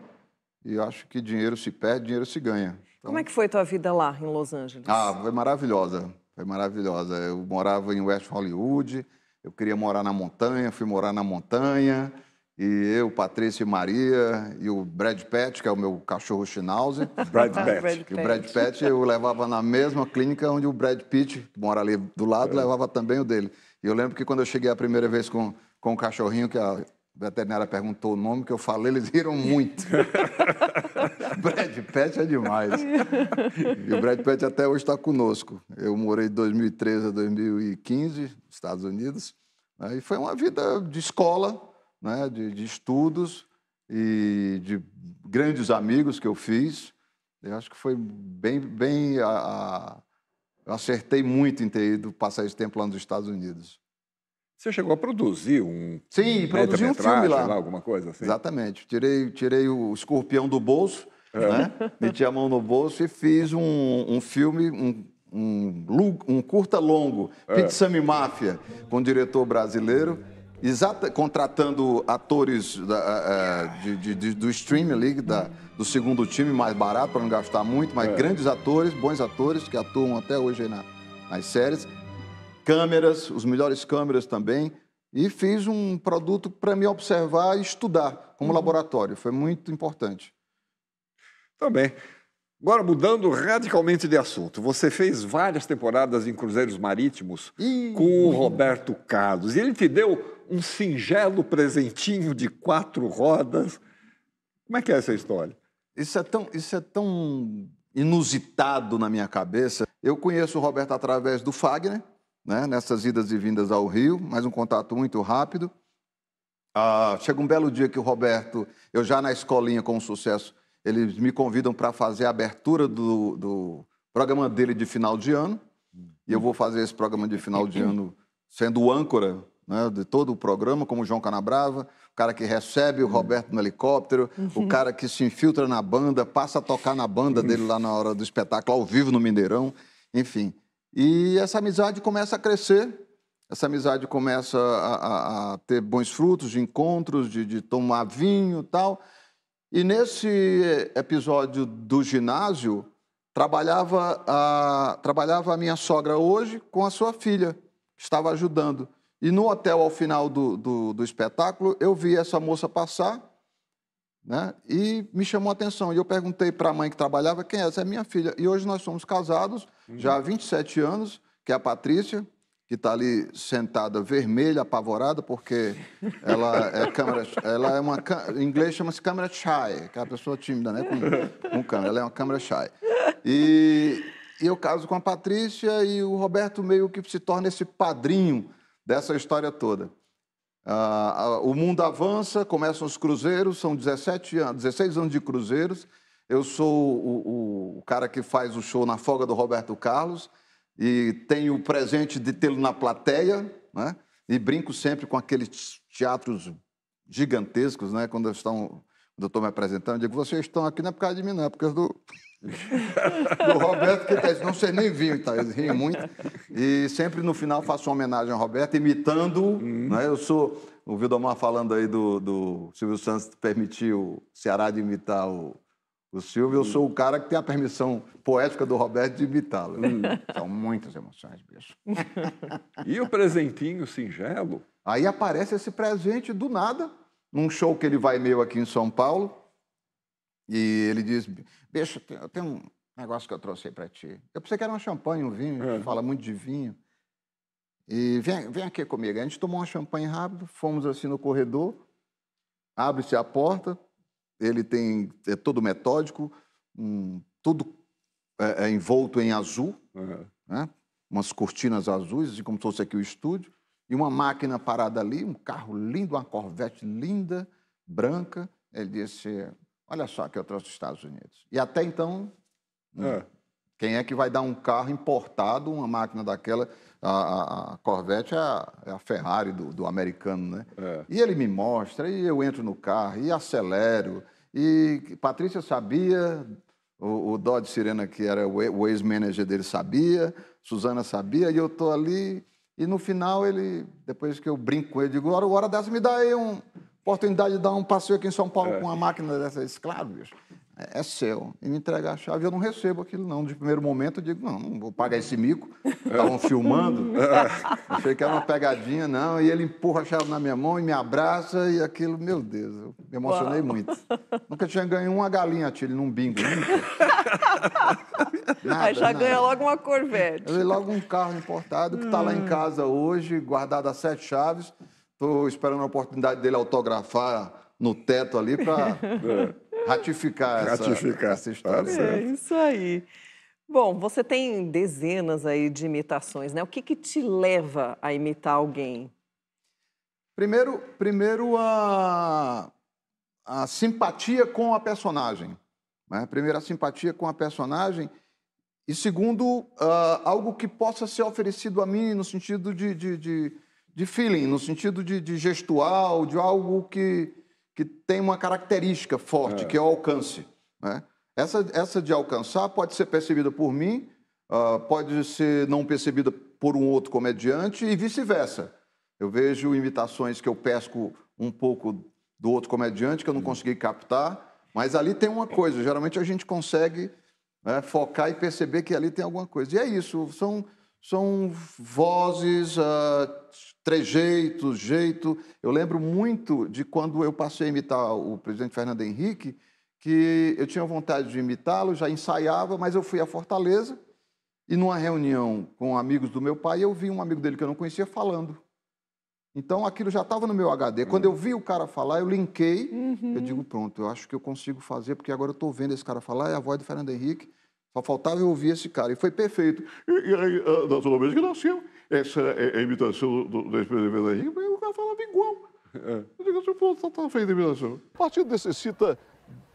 e acho que dinheiro se perde, dinheiro se ganha. Então... Como é que foi a tua vida lá em Los Angeles? Ah, foi maravilhosa. Foi maravilhosa. Eu morava em West Hollywood, eu queria morar na montanha, fui morar na montanha. E eu, Patrícia e Maria, e o Brad Pett, que é o meu cachorro Schnauzer. Brad Pett. o Brad Pett eu levava na mesma clínica onde o Brad Pitt, que mora ali do lado, é. levava também o dele. E eu lembro que quando eu cheguei a primeira vez com, com o cachorrinho, que a veterinária perguntou o nome que eu falei, eles riram muito. Brad Pett é demais. e o Brad Pett até hoje está conosco. Eu morei de 2013 a 2015 nos Estados Unidos. Né? E foi uma vida de escola né, de, de, estudos e de grandes amigos que eu fiz. Eu acho que foi bem, bem a, a, acertei muito em ter ido passar esse tempo lá nos Estados Unidos. Você chegou a produzir um Sim, um produzi um filme lá. lá. alguma coisa assim? Exatamente. Tirei, tirei o escorpião do bolso, é. né? meti a mão no bolso e fiz um, um filme, um um, um, curta longo, é. Pizza Máfia, com um diretor brasileiro Exata, contratando atores da, eh, eh, de, de, de, do streaming League, da, do segundo time, mais barato, para não gastar muito, mas é. grandes atores, bons atores que atuam até hoje aí na, nas séries. Câmeras, os melhores câmeras também. E fiz um produto para me observar e estudar como uhum. laboratório. Foi muito importante. Também. Tá Agora, mudando radicalmente de assunto, você fez várias temporadas em Cruzeiros Marítimos Ih. com o Roberto Carlos. E ele te deu um singelo presentinho de quatro rodas. Como é que é essa história? Isso é tão, isso é tão inusitado na minha cabeça. Eu conheço o Roberto através do Fagner, né, nessas idas e vindas ao Rio, mas um contato muito rápido. Ah, chega um belo dia que o Roberto, eu já na escolinha com sucesso, eles me convidam para fazer a abertura do, do programa dele de final de ano. E eu vou fazer esse programa de final de ano sendo âncora né, de todo o programa, como o João Canabrava, o cara que recebe o Roberto no helicóptero, uhum. o cara que se infiltra na banda, passa a tocar na banda dele lá na hora do espetáculo, ao vivo no Mineirão, enfim. E essa amizade começa a crescer, essa amizade começa a, a, a ter bons frutos, de encontros, de, de tomar vinho e tal. E nesse episódio do ginásio, trabalhava a, trabalhava a minha sogra hoje com a sua filha, estava ajudando. E no hotel, ao final do, do, do espetáculo, eu vi essa moça passar né? E me chamou a atenção. E eu perguntei para a mãe que trabalhava quem é essa é minha filha. E hoje nós somos casados, uhum. já há 27 anos, que é a Patrícia, que está ali sentada vermelha, apavorada, porque ela é câmera, ela é uma em inglês chama-se câmera shy, que é a pessoa tímida, né, com, com câmera. Ela é uma câmera shy. E, e eu caso com a Patrícia e o Roberto meio que se torna esse padrinho dessa história toda. Ah, o mundo avança, começam os cruzeiros, são 17 anos, 16 anos de cruzeiros. Eu sou o, o cara que faz o show na folga do Roberto Carlos e tenho o presente de tê-lo na plateia, né? E brinco sempre com aqueles teatros gigantescos, né? Quando estão quando eu estou me apresentando, eu digo: vocês estão aqui não é por causa de mim, não, é por causa do do Roberto que tá- Não sei nem vinho, tá? eles riem muito. E sempre no final faço uma homenagem ao Roberto, imitando. Uhum. Né? Eu sou. O Vildomar falando aí do, do Silvio Santos permitir o Ceará de imitar o, o Silvio, eu uhum. sou o cara que tem a permissão poética do Roberto de imitá-lo. Hum. São muitas emoções, bicho. E o presentinho singelo? Aí aparece esse presente do nada, num show que ele vai meio aqui em São Paulo. E ele diz: Bicho, eu tenho um negócio que eu trouxe aí para ti. Eu pensei que era um champanhe, um vinho, a gente é. fala muito de vinho. E vem, vem aqui comigo. A gente tomou um champanhe rápido, fomos assim no corredor, abre-se a porta, ele tem é todo metódico, um, é, é envolto em azul, uhum. né? umas cortinas azuis, assim como se fosse aqui o estúdio, e uma máquina parada ali, um carro lindo, uma Corvette linda, branca. Ele disse: Olha só que eu trouxe dos Estados Unidos. E até então, é. quem é que vai dar um carro importado, uma máquina daquela? A, a, a Corvette é a, é a Ferrari do, do, americano, né? É. E ele me mostra, e eu entro no carro, e acelero. E Patrícia sabia, o, o Dodge Sirena, que era o ex-manager dele, sabia, Suzana sabia, e eu estou ali. E no final, ele, depois que eu brinco com ele, digo: agora, hora dessa, me dá aí um, oportunidade de dar um passeio aqui em São Paulo é. com uma máquina dessas, claro, bicho, é, é, seu. E me entregar a chave, eu não recebo aquilo, não. De primeiro momento, eu digo, não, não vou pagar esse mico. É. Estavam filmando. Achei que era uma pegadinha, não. E ele empurra a chave na minha mão e me abraça e aquilo, meu Deus, eu me emocionei Uau. muito. Nunca tinha ganho uma galinha, Tilly, num bingo. Né? Nada, Aí já nada. ganha logo uma Corvette. Eu logo um carro importado que está hum. lá em hum. casa hoje, guardado a sete chaves. Estou esperando a oportunidade dele autografar no teto ali para ratificar, é, ratificar, Essa, essa história. Tá é isso aí. Bom, você tem dezenas aí de imitações, né? O que, que te leva a imitar alguém? Primeiro, primeiro a, a simpatia com a personagem. Né? Primeiro, a simpatia com a personagem. E segundo, uh, algo que possa ser oferecido a mim no sentido de, de, de de feeling, no sentido de, de gestual, de algo que, que tem uma característica forte, é. que é o alcance. Né? Essa, essa de alcançar pode ser percebida por mim, uh, pode ser não percebida por um outro comediante e vice-versa. Eu vejo imitações que eu pesco um pouco do outro comediante que eu não hum. consegui captar, mas ali tem uma coisa. Geralmente a gente consegue né, focar e perceber que ali tem alguma coisa. E é isso. São são vozes, ah, trejeitos, jeito. Eu lembro muito de quando eu passei a imitar o presidente Fernando Henrique, que eu tinha vontade de imitá-lo, já ensaiava, mas eu fui a Fortaleza e numa reunião com amigos do meu pai, eu vi um amigo dele que eu não conhecia falando. Então aquilo já estava no meu HD. Uhum. Quando eu vi o cara falar, eu linkei. Uhum. Eu digo, pronto, eu acho que eu consigo fazer, porque agora eu estou vendo esse cara falar, é a voz do Fernando Henrique. Só faltava eu ouvir esse cara. E foi perfeito. E, e aí, ah, naturalmente, que nasceu essa é, é, imitação do, do, da experimentação Henrique, mas o cara falava igual. É. Eu digo, assim, pô, tá, tá feita a imitação. O partido necessita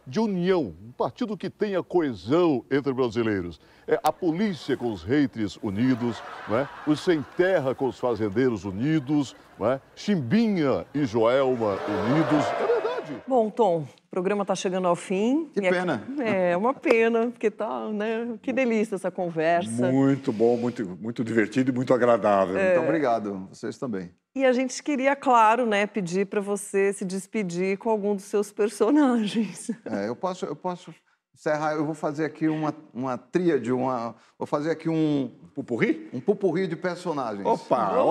de união, um partido que tenha coesão entre brasileiros. É, a polícia com os reitres unidos, é? os sem terra com os fazendeiros unidos, é? Chimbinha e Joelma unidos. É verdade. Bom, Tom, o programa está chegando ao fim. Que é pena. É, uma pena, porque tá, né? Que delícia essa conversa. Muito bom, muito, muito divertido e muito agradável. É... Muito então, obrigado, vocês também. E a gente queria, claro, né, pedir para você se despedir com algum dos seus personagens. É, eu posso, eu posso Serra, eu vou fazer aqui uma, uma tríade, uma, vou fazer aqui um... Pupurri? Um pupurri de personagens. Opa, Oba.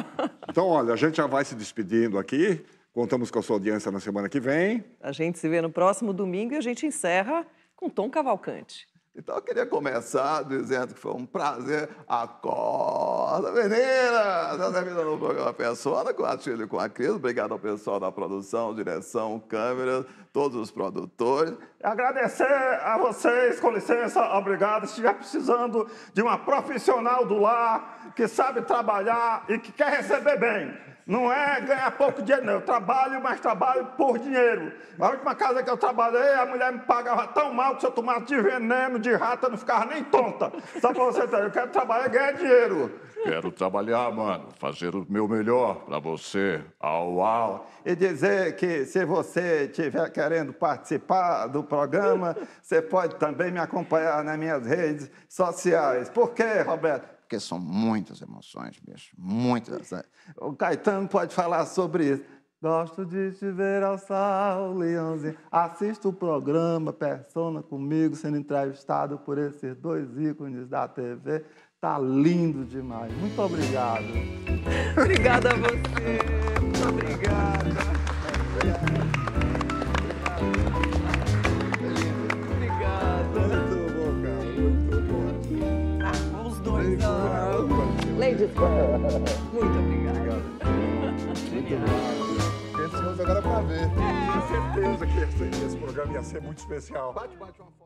ótimo! Então, olha, a gente já vai se despedindo aqui. Contamos com a sua audiência na semana que vem. A gente se vê no próximo domingo e a gente encerra com Tom Cavalcante. Então eu queria começar dizendo que foi um prazer. Acorda, meninas! Essa é vida no programa pessoa, com a Chile e com a Cris. Obrigado ao pessoal da produção, direção, câmeras, todos os produtores. Agradecer a vocês, com licença, obrigado. Se estiver precisando de uma profissional do lar que sabe trabalhar e que quer receber bem. Não é ganhar é, é pouco dinheiro, não. Eu trabalho, mas trabalho por dinheiro. A última casa que eu trabalhei, a mulher me pagava tão mal que se eu tomasse de veneno, de rata, eu não ficava nem tonta. Só para você ter, eu quero trabalhar e ganhar dinheiro. Quero trabalhar, mano, fazer o meu melhor para você. Au, au. E dizer que se você estiver querendo participar do programa, você pode também me acompanhar nas minhas redes sociais. Por quê, Roberto? porque são muitas emoções, bicho, muitas. Né? O Caetano pode falar sobre isso. Gosto de te ver ao sol, leãozinho. Assista o programa Persona comigo, sendo entrevistado por esses dois ícones da TV. Tá lindo demais. Muito obrigado. Obrigada a você. Muito obrigada. Muito obrigado. Muito obrigado. Ansioso agora para ver. É. Tenho certeza que esse, esse programa ia ser muito especial. Bate, bate uma foto.